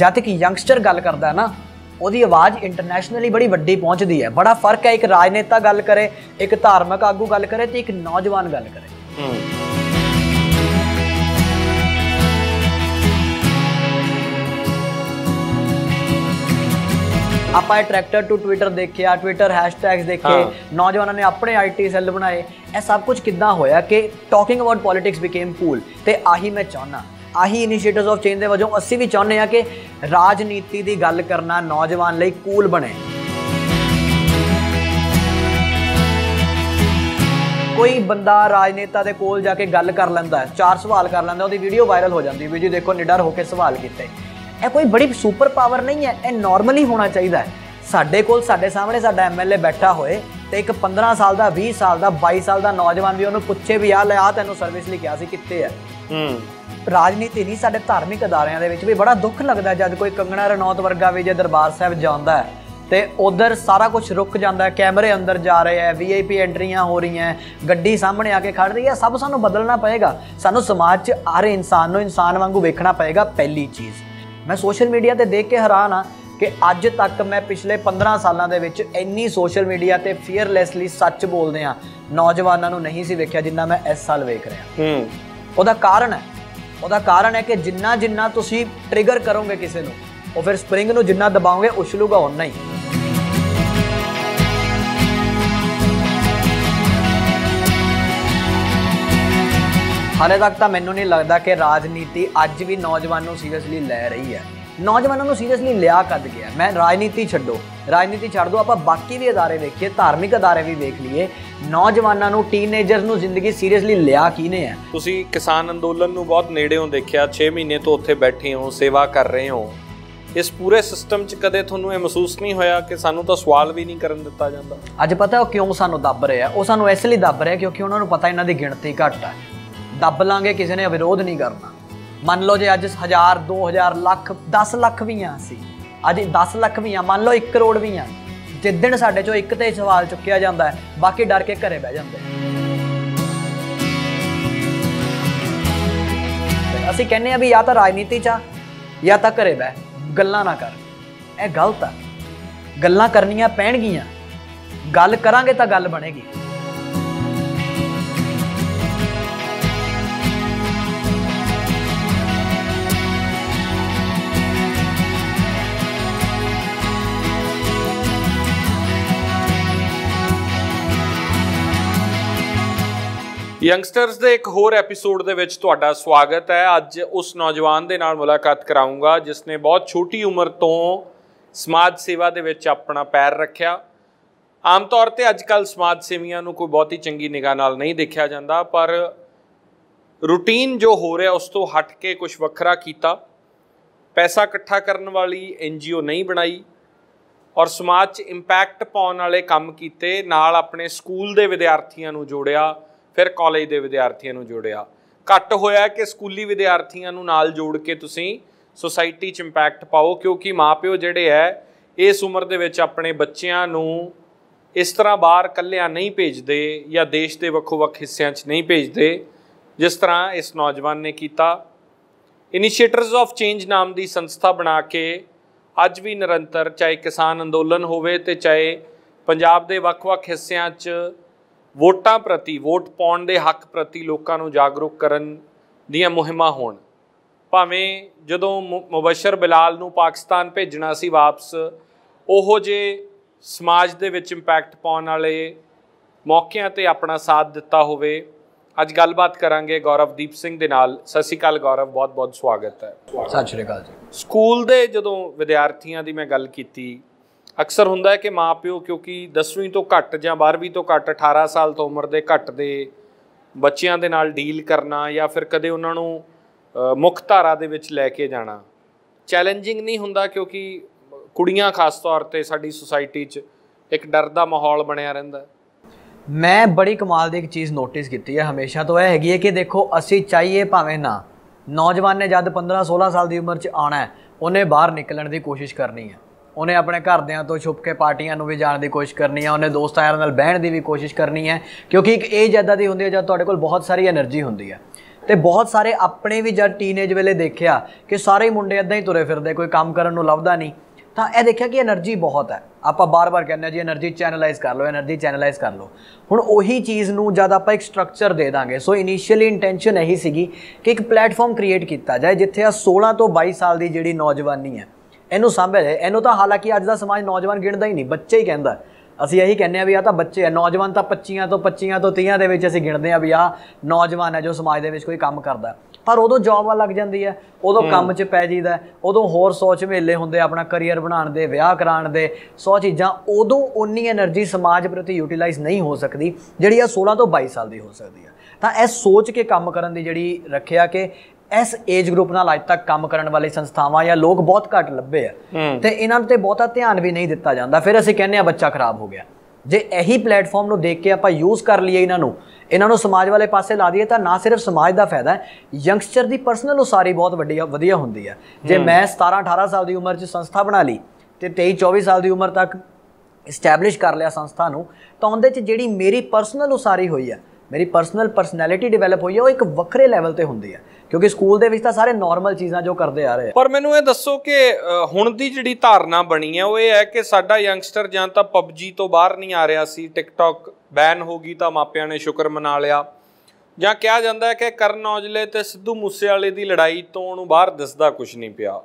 ਜਦ ਕਿ ਯੰਗਸਟਰ ਗੱਲ ਕਰਦਾ ਨਾ ਉਹਦੀ ਆਵਾਜ਼ ਇੰਟਰਨੈਸ਼ਨਲੀ ਬੜੀ ਵੱਡੀ ਪਹੁੰਚਦੀ ਹੈ ਬੜਾ ਫਰਕ ਹੈ ਇੱਕ ਰਾਜਨੇਤਾ ਗੱਲ ਕਰੇ ਇੱਕ ਧਾਰਮਿਕ ਆਗੂ ਗੱਲ ਕਰੇ ਤੇ ਇੱਕ ਨੌਜਵਾਨ ਗੱਲ ਕਰੇ ਆਪਾਂ ਇਹ ਟਰੈਕਟਰ ਟੂ ਟਵਿੱਟਰ ਦੇਖਿਆ ਟਵਿੱਟਰ ਹੈਸ਼ਟੈਗਸ ਦੇਖੇ ਨੌਜਵਾਨਾਂ ਨੇ ਆਪਣੇ ਆਈਟੀ ਸੈੱਲ ਬਣਾਏ ਇਹ ਸਭ ਕੁਝ ਕਿੱਦਾਂ ਹੋਇਆ ਕਿ talking about politics became cool ਤੇ ਆਹੀ ਮੈਂ ਚਾਹਨਾ ਆਹੀ ਇਨੀਸ਼ੀਏਟਿਵਸ ਆਫ ਚੇਂਜ ਦੇ ਵਜੋਂ ਅਸੀਂ ਵੀ ਚਾਹੁੰਦੇ ਆ ਕਿ ਰਾਜਨੀਤੀ ਦੀ ਗੱਲ ਕਰਨਾ ਨੌਜਵਾਨ ਲਈ ਕੂਲ ਬਣੇ ਕੋਈ ਬੰਦਾ ਰਾਜਨੇਤਾ ਦੇ ਕੋਲ ਜਾ ਕੇ ਗੱਲ ਕਰ ਲੈਂਦਾ ਚਾਰ ਸਵਾਲ ਕਰ ਲੈਂਦਾ ਉਹਦੀ ਵੀਡੀਓ ਵਾਇਰਲ ਹੋ ਜਾਂਦੀ ਵੀ ਜੀ ਦੇਖੋ ਨਿਡਰ ਹੋ ਕੇ ਸਵਾਲ ਕੀਤੇ ਇਹ ਕੋਈ ਬੜੀ ਸੁਪਰ ਪਾਵਰ ਨਹੀਂ ਹੈ ਇਹ ਨਾਰਮਲੀ ਹੋਣਾ ਚਾਹੀਦਾ ਹੈ ਸਾਡੇ ਕੋਲ ਸਾਡੇ ਸਾਹਮਣੇ ਸਾਡਾ ਐਮਐਲਏ ਬੈਠਾ ਹੋਏ ਤੇ ਇੱਕ 15 ਸਾਲ ਦਾ 20 ਸਾਲ ਦਾ 22 ਸਾਲ ਦਾ ਨੌਜਵਾਨ ਵੀ ਉਹਨੂੰ ਪੁੱਛੇ ਵੀ ਆ ਲੈ ਆ ਤੈਨੂੰ ਸਰਵਿਸ ਲਈ ਕਿਹਾ ਸੀ ਕਿੱਥੇ ਹੈ ਰਾਜਨੀਤੀ ਨਹੀਂ ਸਾਡੇ ਧਾਰਮਿਕ ਅਦਾਰਿਆਂ ਦੇ ਵਿੱਚ ਵੀ ਬੜਾ ਦੁੱਖ ਲੱਗਦਾ ਜਦ ਕੋਈ ਕੰਗਣਾ ਰਣੌਤ ਵਰਗਾ ਵੀ ਜੇ ਦਰਬਾਰ ਸਾਹਿਬ ਜਾਂਦਾ ਹੈ ਤੇ ਉਧਰ ਸਾਰਾ ਕੁਝ ਰੁਕ ਜਾਂਦਾ ਹੈ ਕੈਮਰੇ ਅੰਦਰ ਜਾ ਰਹੇ ਹੈ ਵੀਆਈਪੀ ਐਂਟਰੀਆਂ ਹੋ ਰਹੀਆਂ ਗੱਡੀ ਸਾਹਮਣੇ ਆ ਕੇ ਖੜ ਰਹੀ ਹੈ ਸਭ ਸਾਨੂੰ ਬਦਲਣਾ ਪਏਗਾ ਸਾਨੂੰ ਸਮਾਜ 'ਚ ਹਰ ਇਨਸਾਨ ਨੂੰ ਇਨਸਾਨ ਵਾਂਗੂ ਵੇਖਣਾ ਪਏਗਾ ਪਹਿਲੀ ਚੀਜ਼ ਮੈਂ ਸੋਸ਼ਲ ਮੀਡੀਆ ਤੇ ਦੇਖ ਕੇ ਹੈਰਾਨ ਆ ਕਿ ਅੱਜ ਤੱਕ ਮੈਂ ਪਿਛਲੇ 15 ਸਾਲਾਂ ਦੇ ਵਿੱਚ ਇੰਨੀ ਸੋਸ਼ਲ ਮੀਡੀਆ ਤੇ ਫੀਅਰਲੈਸਲੀ ਸੱਚ ਬੋਲਦੇ ਆ ਨੌਜਵਾਨਾਂ ਨੂੰ ਨਹੀਂ ਸੀ ਵੇਖਿਆ ਜਿੰਨਾ ਮੈਂ ਇਸ ਸਾਲ ਵੇਖ ਰਿਹਾ ਹੂੰ ਉਹਦਾ ਕਾਰਨ ਹੈ ਉਹਦਾ ਕਾਰਨ ਹੈ ਕਿ ਜਿੰਨਾ ਜਿੰਨਾ ਤੁਸੀਂ ਟ੍ਰਿਗਰ ਕਰੋਗੇ ਕਿਸੇ ਨੂੰ ਉਹ ਫਿਰ ਸਪ੍ਰਿੰਗ ਨੂੰ ਜਿੰਨਾ ਦਬਾਓਗੇ ਉਛਲੂਗਾ ਉਨਾ ਹੀ ਹਾਲੇ ਤੱਕ ਤਾਂ ਮੈਨੂੰ ਨਹੀਂ ਲੱਗਦਾ ਕਿ ਰਾਜਨੀਤੀ ਅੱਜ ਵੀ ਨੌਜਵਾਨ ਨੂੰ ਸੀਰੀਅਸਲੀ ਲੈ ਰਹੀ ਹੈ ਨੌਜਵਾਨਾਂ ਨੂੰ ਸੀਰੀਅਸਲੀ ਲਿਆ ਕੱਦ ਗਿਆ ਮੈਂ ਰਾਜਨੀਤੀ ਛੱਡੋ ਰਾਜਨੀਤੀ ਛੱਡ ਦੋ ਆਪਾਂ ਬਾਕੀ ਵੀ ادارے ਵੇਖੀਏ ਧਾਰਮਿਕ ادارے ਵੀ ਵੇਖ ਲਈਏ ਨੌਜਵਾਨਾਂ ਨੂੰ ਟੀਨੇਜਰਸ ਨੂੰ ਜ਼ਿੰਦਗੀ ਸੀਰੀਅਸਲੀ ਲਿਆ ਕਿਨੇ ਆ ਤੁਸੀਂ ਕਿਸਾਨ ਅੰਦੋਲਨ ਨੂੰ ਬਹੁਤ ਨੇੜਿਓਂ ਦੇਖਿਆ 6 ਮਹੀਨੇ ਤੋਂ ਉੱਥੇ ਬੈਠੇ ਹੋ ਸੇਵਾ ਕਰ ਰਹੇ ਹੋ ਇਸ ਪੂਰੇ ਸਿਸਟਮ 'ਚ ਕਦੇ ਤੁਹਾਨੂੰ ਇਹ ਮਹਿਸੂਸ ਨਹੀਂ ਹੋਇਆ ਕਿ ਸਾਨੂੰ ਤਾਂ ਸਵਾਲ ਵੀ ਨਹੀਂ ਕਰਨ ਦਿੱਤਾ ਜਾਂਦਾ ਅੱਜ ਪਤਾ ਉਹ ਕਿਉਂ ਸਾਨੂੰ ਦੱਬ ਰਿਹਾ ਉਹ ਸਾਨੂੰ ਇਸ ਲਈ ਦੱਬ ਰਿਹਾ ਕਿਉਂਕਿ ਉਹਨਾਂ ਨੂੰ ਪਤਾ ਇਹਨਾਂ ਦੀ ਗਿਣਤੀ ਘੱਟ ਆ ਦੱਬ ਲਾਂਗੇ ਕਿਸੇ ਨੇ ਵਿਰੋਧ ਨਹੀਂ ਕਰਨਾ ਮੰਨ ਲਓ ਜੇ ਅੱਜ 1000 2000 ਲੱਖ 10 ਲੱਖ ਵੀ ਆ ਸੀ ਅੱਜ 10 ਲੱਖ ਵੀ ਆ ਮੰਨ ਲਓ 1 ਕਰੋੜ ਵੀ ਆ ਦਿਨ ਸਾਡੇ ਚੋਂ ਇੱਕ ਤੇ ਸਵਾਲ ਚੁੱਕਿਆ ਜਾਂਦਾ ਹੈ ਬਾਕੀ ਡਰ ਕੇ ਘਰੇ ਬਹਿ ਜਾਂਦੇ ਅਸੀਂ ਕਹਿੰਨੇ ਆ ਵੀ ਜਾਂ ਤਾਂ ਰਾਜਨੀਤੀ ਚ ਜਾਂ ਤਾਂ ਘਰੇ ਬਹਿ ਗੱਲਾਂ ਨਾ ਕਰ ਇਹ ਗਲਤ ਆ ਗੱਲਾਂ ਕਰਨੀਆਂ ਪੈਣਗੀਆਂ ਗੱਲ ਕਰਾਂਗੇ ਤਾਂ ਗੱਲ ਬਣੇਗੀ ਯੰਗਸਟਰਸ ਦੇ ਇੱਕ ਹੋਰ ਐਪੀਸੋਡ ਦੇ ਵਿੱਚ ਤੁਹਾਡਾ ਸਵਾਗਤ ਹੈ ਅੱਜ ਉਸ ਨੌਜਵਾਨ ਦੇ ਨਾਲ ਮੁਲਾਕਾਤ ਕਰਾਉਂਗਾ ਜਿਸ ਨੇ ਬਹੁਤ ਛੋਟੀ ਉਮਰ ਤੋਂ ਸਮਾਜ ਸੇਵਾ ਦੇ ਵਿੱਚ ਆਪਣਾ ਪੈਰ ਰੱਖਿਆ ਆਮ ਤੌਰ ਤੇ ਅੱਜ ਕੱਲ ਸਮਾਜ ਸੇਵੀਆਂ ਨੂੰ ਕੋਈ ਬਹੁਤੀ ਚੰਗੀ ਨਿਗਾਹ ਨਾਲ ਨਹੀਂ ਦੇਖਿਆ ਜਾਂਦਾ ਪਰ ਰੂਟੀਨ ਜੋ ਹੋ ਰਿਹਾ ਉਸ ਤੋਂ ਹਟ ਕੇ ਕੁਝ ਵੱਖਰਾ ਕੀਤਾ ਪੈਸਾ ਇਕੱਠਾ ਕਰਨ ਵਾਲੀ ਐਨਜੀਓ ਨਹੀਂ ਬਣਾਈ ਔਰ ਸਮਾਜ 'ਚ ਇੰਪੈਕਟ ਪਾਉਣ ਵਾਲੇ ਕੰਮ ਕੀਤੇ ਨਾਲ ਆਪਣੇ ਸਕੂਲ ਦੇ ਵਿਦਿਆਰਥੀਆਂ ਨੂੰ ਜੋੜਿਆ ਫਿਰ ਕਾਲਜ ਦੇ ਵਿਦਿਆਰਥੀਆਂ ਨੂੰ ਜੋੜਿਆ ਘੱਟ ਹੋਇਆ ਕਿ ਸਕੂਲੀ ਵਿਦਿਆਰਥੀਆਂ ਨੂੰ ਨਾਲ ਜੋੜ ਕੇ ਤੁਸੀਂ ਸੋਸਾਇਟੀ 'ਚ ਇੰਪੈਕਟ ਪਾਓ ਕਿਉਂਕਿ ਮਾਪਿਓ ਜਿਹੜੇ ਐ ਇਸ ਉਮਰ ਦੇ ਵਿੱਚ ਆਪਣੇ ਬੱਚਿਆਂ ਨੂੰ ਇਸ ਤਰ੍ਹਾਂ ਬਾਹਰ ਕੱਲਿਆਂ ਨਹੀਂ ਭੇਜਦੇ ਜਾਂ ਦੇਸ਼ ਦੇ ਵੱਖੋ-ਵੱਖ ਹਿੱਸਿਆਂ 'ਚ ਨਹੀਂ ਭੇਜਦੇ ਜਿਸ ਤਰ੍ਹਾਂ ਇਸ ਨੌਜਵਾਨ ਨੇ ਕੀਤਾ ਇਨੀਸ਼ੀਏਟਰਸ ਆਫ ਚੇਂਜ ਨਾਮ ਦੀ ਸੰਸਥਾ ਬਣਾ ਕੇ ਅੱਜ ਵੀ ਨਿਰੰਤਰ ਚਾਹੇ ਕਿਸਾਨ ਅੰਦੋਲਨ ਹੋਵੇ ਤੇ ਚਾਹੇ ਪੰਜਾਬ ਦੇ ਵੱਖ-ਵੱਖ ਹਿੱਸਿਆਂ 'ਚ ਵੋਟਾਂ ਪ੍ਰਤੀ ਵੋਟ ਪਾਉਣ ਦੇ ਹੱਕ ਪ੍ਰਤੀ ਲੋਕਾਂ ਨੂੰ ਜਾਗਰੂਕ ਕਰਨ ਦੀਆਂ ਮੁਹਿੰਮਾਂ ਹੋਣ ਭਾਵੇਂ ਜਦੋਂ ਮੁਬਸ਼ਰ ਬਿਲਾਲ ਨੂੰ ਪਾਕਿਸਤਾਨ ਭੇਜਣਾ ਸੀ ਵਾਪਸ ਉਹੋ ਜੇ ਸਮਾਜ ਦੇ ਵਿੱਚ ਇੰਪੈਕਟ ਪਾਉਣ ਵਾਲੇ ਮੌਕਿਆਂ ਤੇ ਆਪਣਾ ਸਾਥ ਦਿੱਤਾ ਹੋਵੇ ਅੱਜ ਗੱਲਬਾਤ ਕਰਾਂਗੇ ਗੌਰਵਦੀਪ ਸਿੰਘ ਦੇ ਨਾਲ ਸਤਿ ਸ਼੍ਰੀ ਅਕਾਲ ਗੌਰਵ ਬਹੁਤ ਬਹੁਤ ਸਵਾਗਤ ਹੈ ਸਤਿ ਸ਼੍ਰੀ ਅਕਾਲ ਜੀ ਸਕੂਲ ਦੇ ਜਦੋਂ ਵਿਦਿਆਰਥੀਆਂ ਦੀ ਮੈਂ ਗੱਲ ਕੀਤੀ ਅਕਸਰ ਹੁੰਦਾ ਹੈ ਕਿ ਮਾਪਿਓ ਕਿਉਂਕਿ 10ਵੀਂ ਤੋਂ ਘੱਟ ਜਾਂ 12ਵੀਂ ਤੋਂ ਘੱਟ 18 ਸਾਲ ਤੋਂ ਉਮਰ ਦੇ ਘੱਟ ਦੇ ਬੱਚਿਆਂ ਦੇ ਨਾਲ ਡੀਲ ਕਰਨਾ ਜਾਂ ਫਿਰ ਕਦੇ ਉਹਨਾਂ ਨੂੰ ਮੁੱਖ ਧਾਰਾ ਦੇ ਵਿੱਚ ਲੈ ਕੇ ਜਾਣਾ ਚੈਲੰਜਿੰਗ ਨਹੀਂ ਹੁੰਦਾ ਕਿਉਂਕਿ ਕੁੜੀਆਂ ਖਾਸ ਤੌਰ ਤੇ ਸਾਡੀ ਸੁਸਾਇਟੀ 'ਚ ਇੱਕ ਡਰ ਦਾ ਮਾਹੌਲ ਬਣਿਆ ਰਹਿੰਦਾ ਮੈਂ ਬੜੀ ਕਮਾਲ ਦੀ ਇੱਕ ਚੀਜ਼ ਨੋਟਿਸ ਕੀਤੀ ਹੈ ਹਮੇਸ਼ਾ ਤੋਂ ਇਹ ਹੈਗੀ ਹੈ ਕਿ ਦੇਖੋ ਅਸੀਂ ਚਾਹੀਏ ਭਾਵੇਂ ਨਾ ਨੌਜਵਾਨ ਨੇ ਜਦ 15 16 ਸਾਲ ਦੀ ਉਮਰ 'ਚ ਆਣਾ ਹੈ ਉਹਨੇ ਬਾਹਰ ਨਿਕਲਣ ਦੀ ਕੋਸ਼ਿਸ਼ ਕਰਨੀ ਹੈ ਉਹਨੇ ਆਪਣੇ ਘਰਦਿਆਂ ਤੋਂ ਛੁਪ ਕੇ ਪਾਰਟੀਆਂ ਨੂੰ ਵੀ ਜਾਣ ਦੀ ਕੋਸ਼ਿਸ਼ ਕਰਨੀ ਹੈ ਉਹਨੇ ਦੋਸਤਾਂ ਯਾਰਾਂ ਨਾਲ ਬਹਿਣ ਦੀ ਵੀ ਕੋਸ਼ਿਸ਼ ਕਰਨੀ ਹੈ ਕਿਉਂਕਿ ਇੱਕ ਏਜ ਐਦਾਂ ਦੀ ਹੁੰਦੀ ਹੈ ਜਦ ਤੁਹਾਡੇ ਕੋਲ ਬਹੁਤ ਸਾਰੀ એનર્ਜੀ ਹੁੰਦੀ ਹੈ ਤੇ ਬਹੁਤ ਸਾਰੇ ਆਪਣੇ ਵੀ ਜਦ ਟੀਨੇਜ ਵੇਲੇ ਦੇਖਿਆ ਕਿ ਸਾਰੇ ਮੁੰਡੇ ਐਦਾਂ ਹੀ ਤੁਰੇ ਫਿਰਦੇ ਕੋਈ ਕੰਮ ਕਰਨ ਨੂੰ ਲੱਭਦਾ ਨਹੀਂ ਤਾਂ ਇਹ ਦੇਖਿਆ ਕਿ એનર્ਜੀ ਬਹੁਤ ਹੈ ਆਪਾਂ ਬਾਰ-ਬਾਰ ਕਹਿੰਦੇ ਜੀ એનર્ਜੀ ਚੈਨਲਾਈਜ਼ ਕਰ ਲਓ એનર્ਜੀ ਚੈਨਲਾਈਜ਼ ਕਰ ਲਓ ਹੁਣ ਉਹੀ ਚੀਜ਼ ਨੂੰ ਜਦ ਆਪਾਂ ਇੱਕ ਸਟਰਕਚਰ ਦੇ ਦਾਂਗੇ ਸੋ ਇਨੀਸ਼ੀਅਲੀ ਇੰਟੈਂਸ਼ਨ ਇਹੀ ਸੀਗੀ ਕਿ ਇੱਕ ਪਲੇਟਫਾਰਮ ਕ੍ਰੀਏਟ ਕੀਤਾ ਜਾਏ ਜਿੱਥੇ ਆ 16 ਤੋਂ 22 ਸਾਲ ਦੀ ਜਿਹੜੀ ਨੌਜਵਾਨੀ ਹੈ ਇਹਨੂੰ ਸਾਂਭਿਆ ਜਾਏ ਇਹਨੂੰ ਤਾਂ ਹਾਲਾਂਕਿ ਅੱਜ ਦਾ ਸਮਾਜ ਨੌਜਵਾਨ ਗਿਣਦਾ ਹੀ ਨਹੀਂ ਬੱਚੇ ਹੀ ਕਹਿੰਦਾ ਅਸੀਂ ਇਹੀ ਕਹਿੰਨੇ ਆ ਵੀ ਆ ਤਾਂ ਬੱਚੇ ਆ ਨੌਜਵਾਨ ਤਾਂ 25 ਤੋਂ 25 ਤੋਂ 30 ਦੇ ਵਿੱਚ ਅਸੀਂ ਗਿਣਦੇ ਆ ਵੀ ਆ ਨੌਜਵਾਨ ਹੈ ਜੋ ਸਮਾਜ ਦੇ ਵਿੱਚ ਕੋਈ ਕੰਮ ਕਰਦਾ ਪਰ ਉਦੋਂ ਜੌਬ ਵਾਲ ਲੱਗ ਜਾਂਦੀ ਹੈ ਉਦੋਂ ਕੰਮ 'ਚ ਪੈ ਜੀਦਾ ਉਦੋਂ ਹੋਰ ਸੋਚ ਮੇਲੇ ਹੁੰਦੇ ਆਪਣਾ ਕੈਰੀਅਰ ਬਣਾਉਣ ਦੇ ਵਿਆਹ ਕਰਾਉਣ ਦੇ ਸੋ ਚੀਜ਼ਾਂ ਉਦੋਂ ਉਨੀ એનર્ਜੀ ਸਮਾਜ ਪ੍ਰਤੀ ਯੂਟਿਲਾਈਜ਼ ਨਹੀਂ ਹੋ ਸਕਦੀ ਜਿਹੜੀ ਆ 16 ਤੋਂ 22 ਸਾਲ ਦੀ ਹੋ ਸਕਦੀ ਹੈ ਤਾਂ ਇਹ ਸੋਚ ਕੇ ਕੰਮ ਕਰਨ ਦੀ ਜਿਹੜੀ ਰੱਖਿਆ ਕਿ ਇਸ ਏਜ ਗਰੁੱਪ ਨਾਲ ਅੱਜ ਤੱਕ ਕੰਮ ਕਰਨ ਵਾਲੇ ਸੰਸਥਾਵਾਂ ਜਾਂ ਲੋਕ ਬਹੁਤ ਘੱਟ ਲੱਭੇ ਆ ਤੇ ਇਹਨਾਂ ਤੇ ਬਹੁਤਾ ਧਿਆਨ ਵੀ ਨਹੀਂ ਦਿੱਤਾ ਜਾਂਦਾ ਫਿਰ ਅਸੀਂ ਕਹਿੰਨੇ ਆ ਬੱਚਾ ਖਰਾਬ ਹੋ ਗਿਆ ਜੇ ਇਹੀ ਪਲੇਟਫਾਰਮ ਨੂੰ ਦੇਖ ਕੇ ਆਪਾਂ ਯੂਜ਼ ਕਰ ਲਈਏ ਇਹਨਾਂ ਨੂੰ ਇਹਨਾਂ ਨੂੰ ਸਮਾਜ ਵਾਲੇ ਪਾਸੇ ਲਾ ਦਈਏ ਤਾਂ ਨਾ ਸਿਰਫ ਸਮਾਜ ਦਾ ਫਾਇਦਾ ਹੈ ਯੰਗਸਟਰ ਦੀ ਪਰਸਨਲ ਉਸਾਰੀ ਬਹੁਤ ਵੱਡੀ ਵਧੀਆ ਹੁੰਦੀ ਹੈ ਜੇ ਮੈਂ 17 18 ਸਾਲ ਦੀ ਉਮਰ 'ਚ ਸੰਸਥਾ ਬਣਾ ਲਈ ਤੇ 23 24 ਸਾਲ ਦੀ ਉਮਰ ਤੱਕ ਇਸਟੈਬਲਿਸ਼ ਕਰ ਲਿਆ ਸੰਸਥਾ ਨੂੰ ਤਾਂ ਉਹਦੇ 'ਚ ਜਿਹੜੀ ਮੇਰੀ ਪਰਸਨਲ ਉਸਾਰੀ ਹੋਈ ਹੈ ਮੇਰੀ ਪਰਸਨਲ ਪਰਸਨੈਲਿਟੀ ਡਿਵੈਲਪ ਹੋਈ ਹੈ ਉਹ ਇੱਕ ਵੱਖਰੇ ਲੈਵਲ ਤੇ ਹੁੰਦੀ ਹੈ ਕਿਉਂਕਿ ਸਕੂਲ ਦੇ ਵਿੱਚ ਤਾਂ ਸਾਰੇ ਨਾਰਮਲ ਚੀਜ਼ਾਂ ਜੋ ਕਰਦੇ ਆ ਰਹੇ ਆ ਪਰ ਮੈਨੂੰ ਇਹ ਦੱਸੋ ਕਿ ਹੁਣ ਦੀ ਜਿਹੜੀ ਧਾਰਨਾ ਬਣੀ ਹੈ ਉਹ ਇਹ ਹੈ ਕਿ ਸਾਡਾ ਯੰਗਸਟਰ ਜਾਂ ਤਾਂ PUBG ਤੋਂ ਬਾਹਰ ਨਹੀਂ ਆ ਰਿਹਾ ਸੀ TikTok ਬੈਨ ਹੋ ਗਈ ਤਾਂ ਮਾਪਿਆਂ ਨੇ ਸ਼ੁਕਰ ਮਨਾ ਲਿਆ ਜਾਂ ਕਿਹਾ ਜਾਂਦਾ ਹੈ ਕਿ ਕਰਨ ਔਜਲੇ ਤੇ ਸਿੱਧੂ ਮੂਸੇ ਵਾਲੇ ਦੀ ਲੜਾਈ ਤੋਂ ਉਹਨੂੰ ਬਾਹਰ ਦਿਸਦਾ ਕੁਝ ਨਹੀਂ ਪਿਆ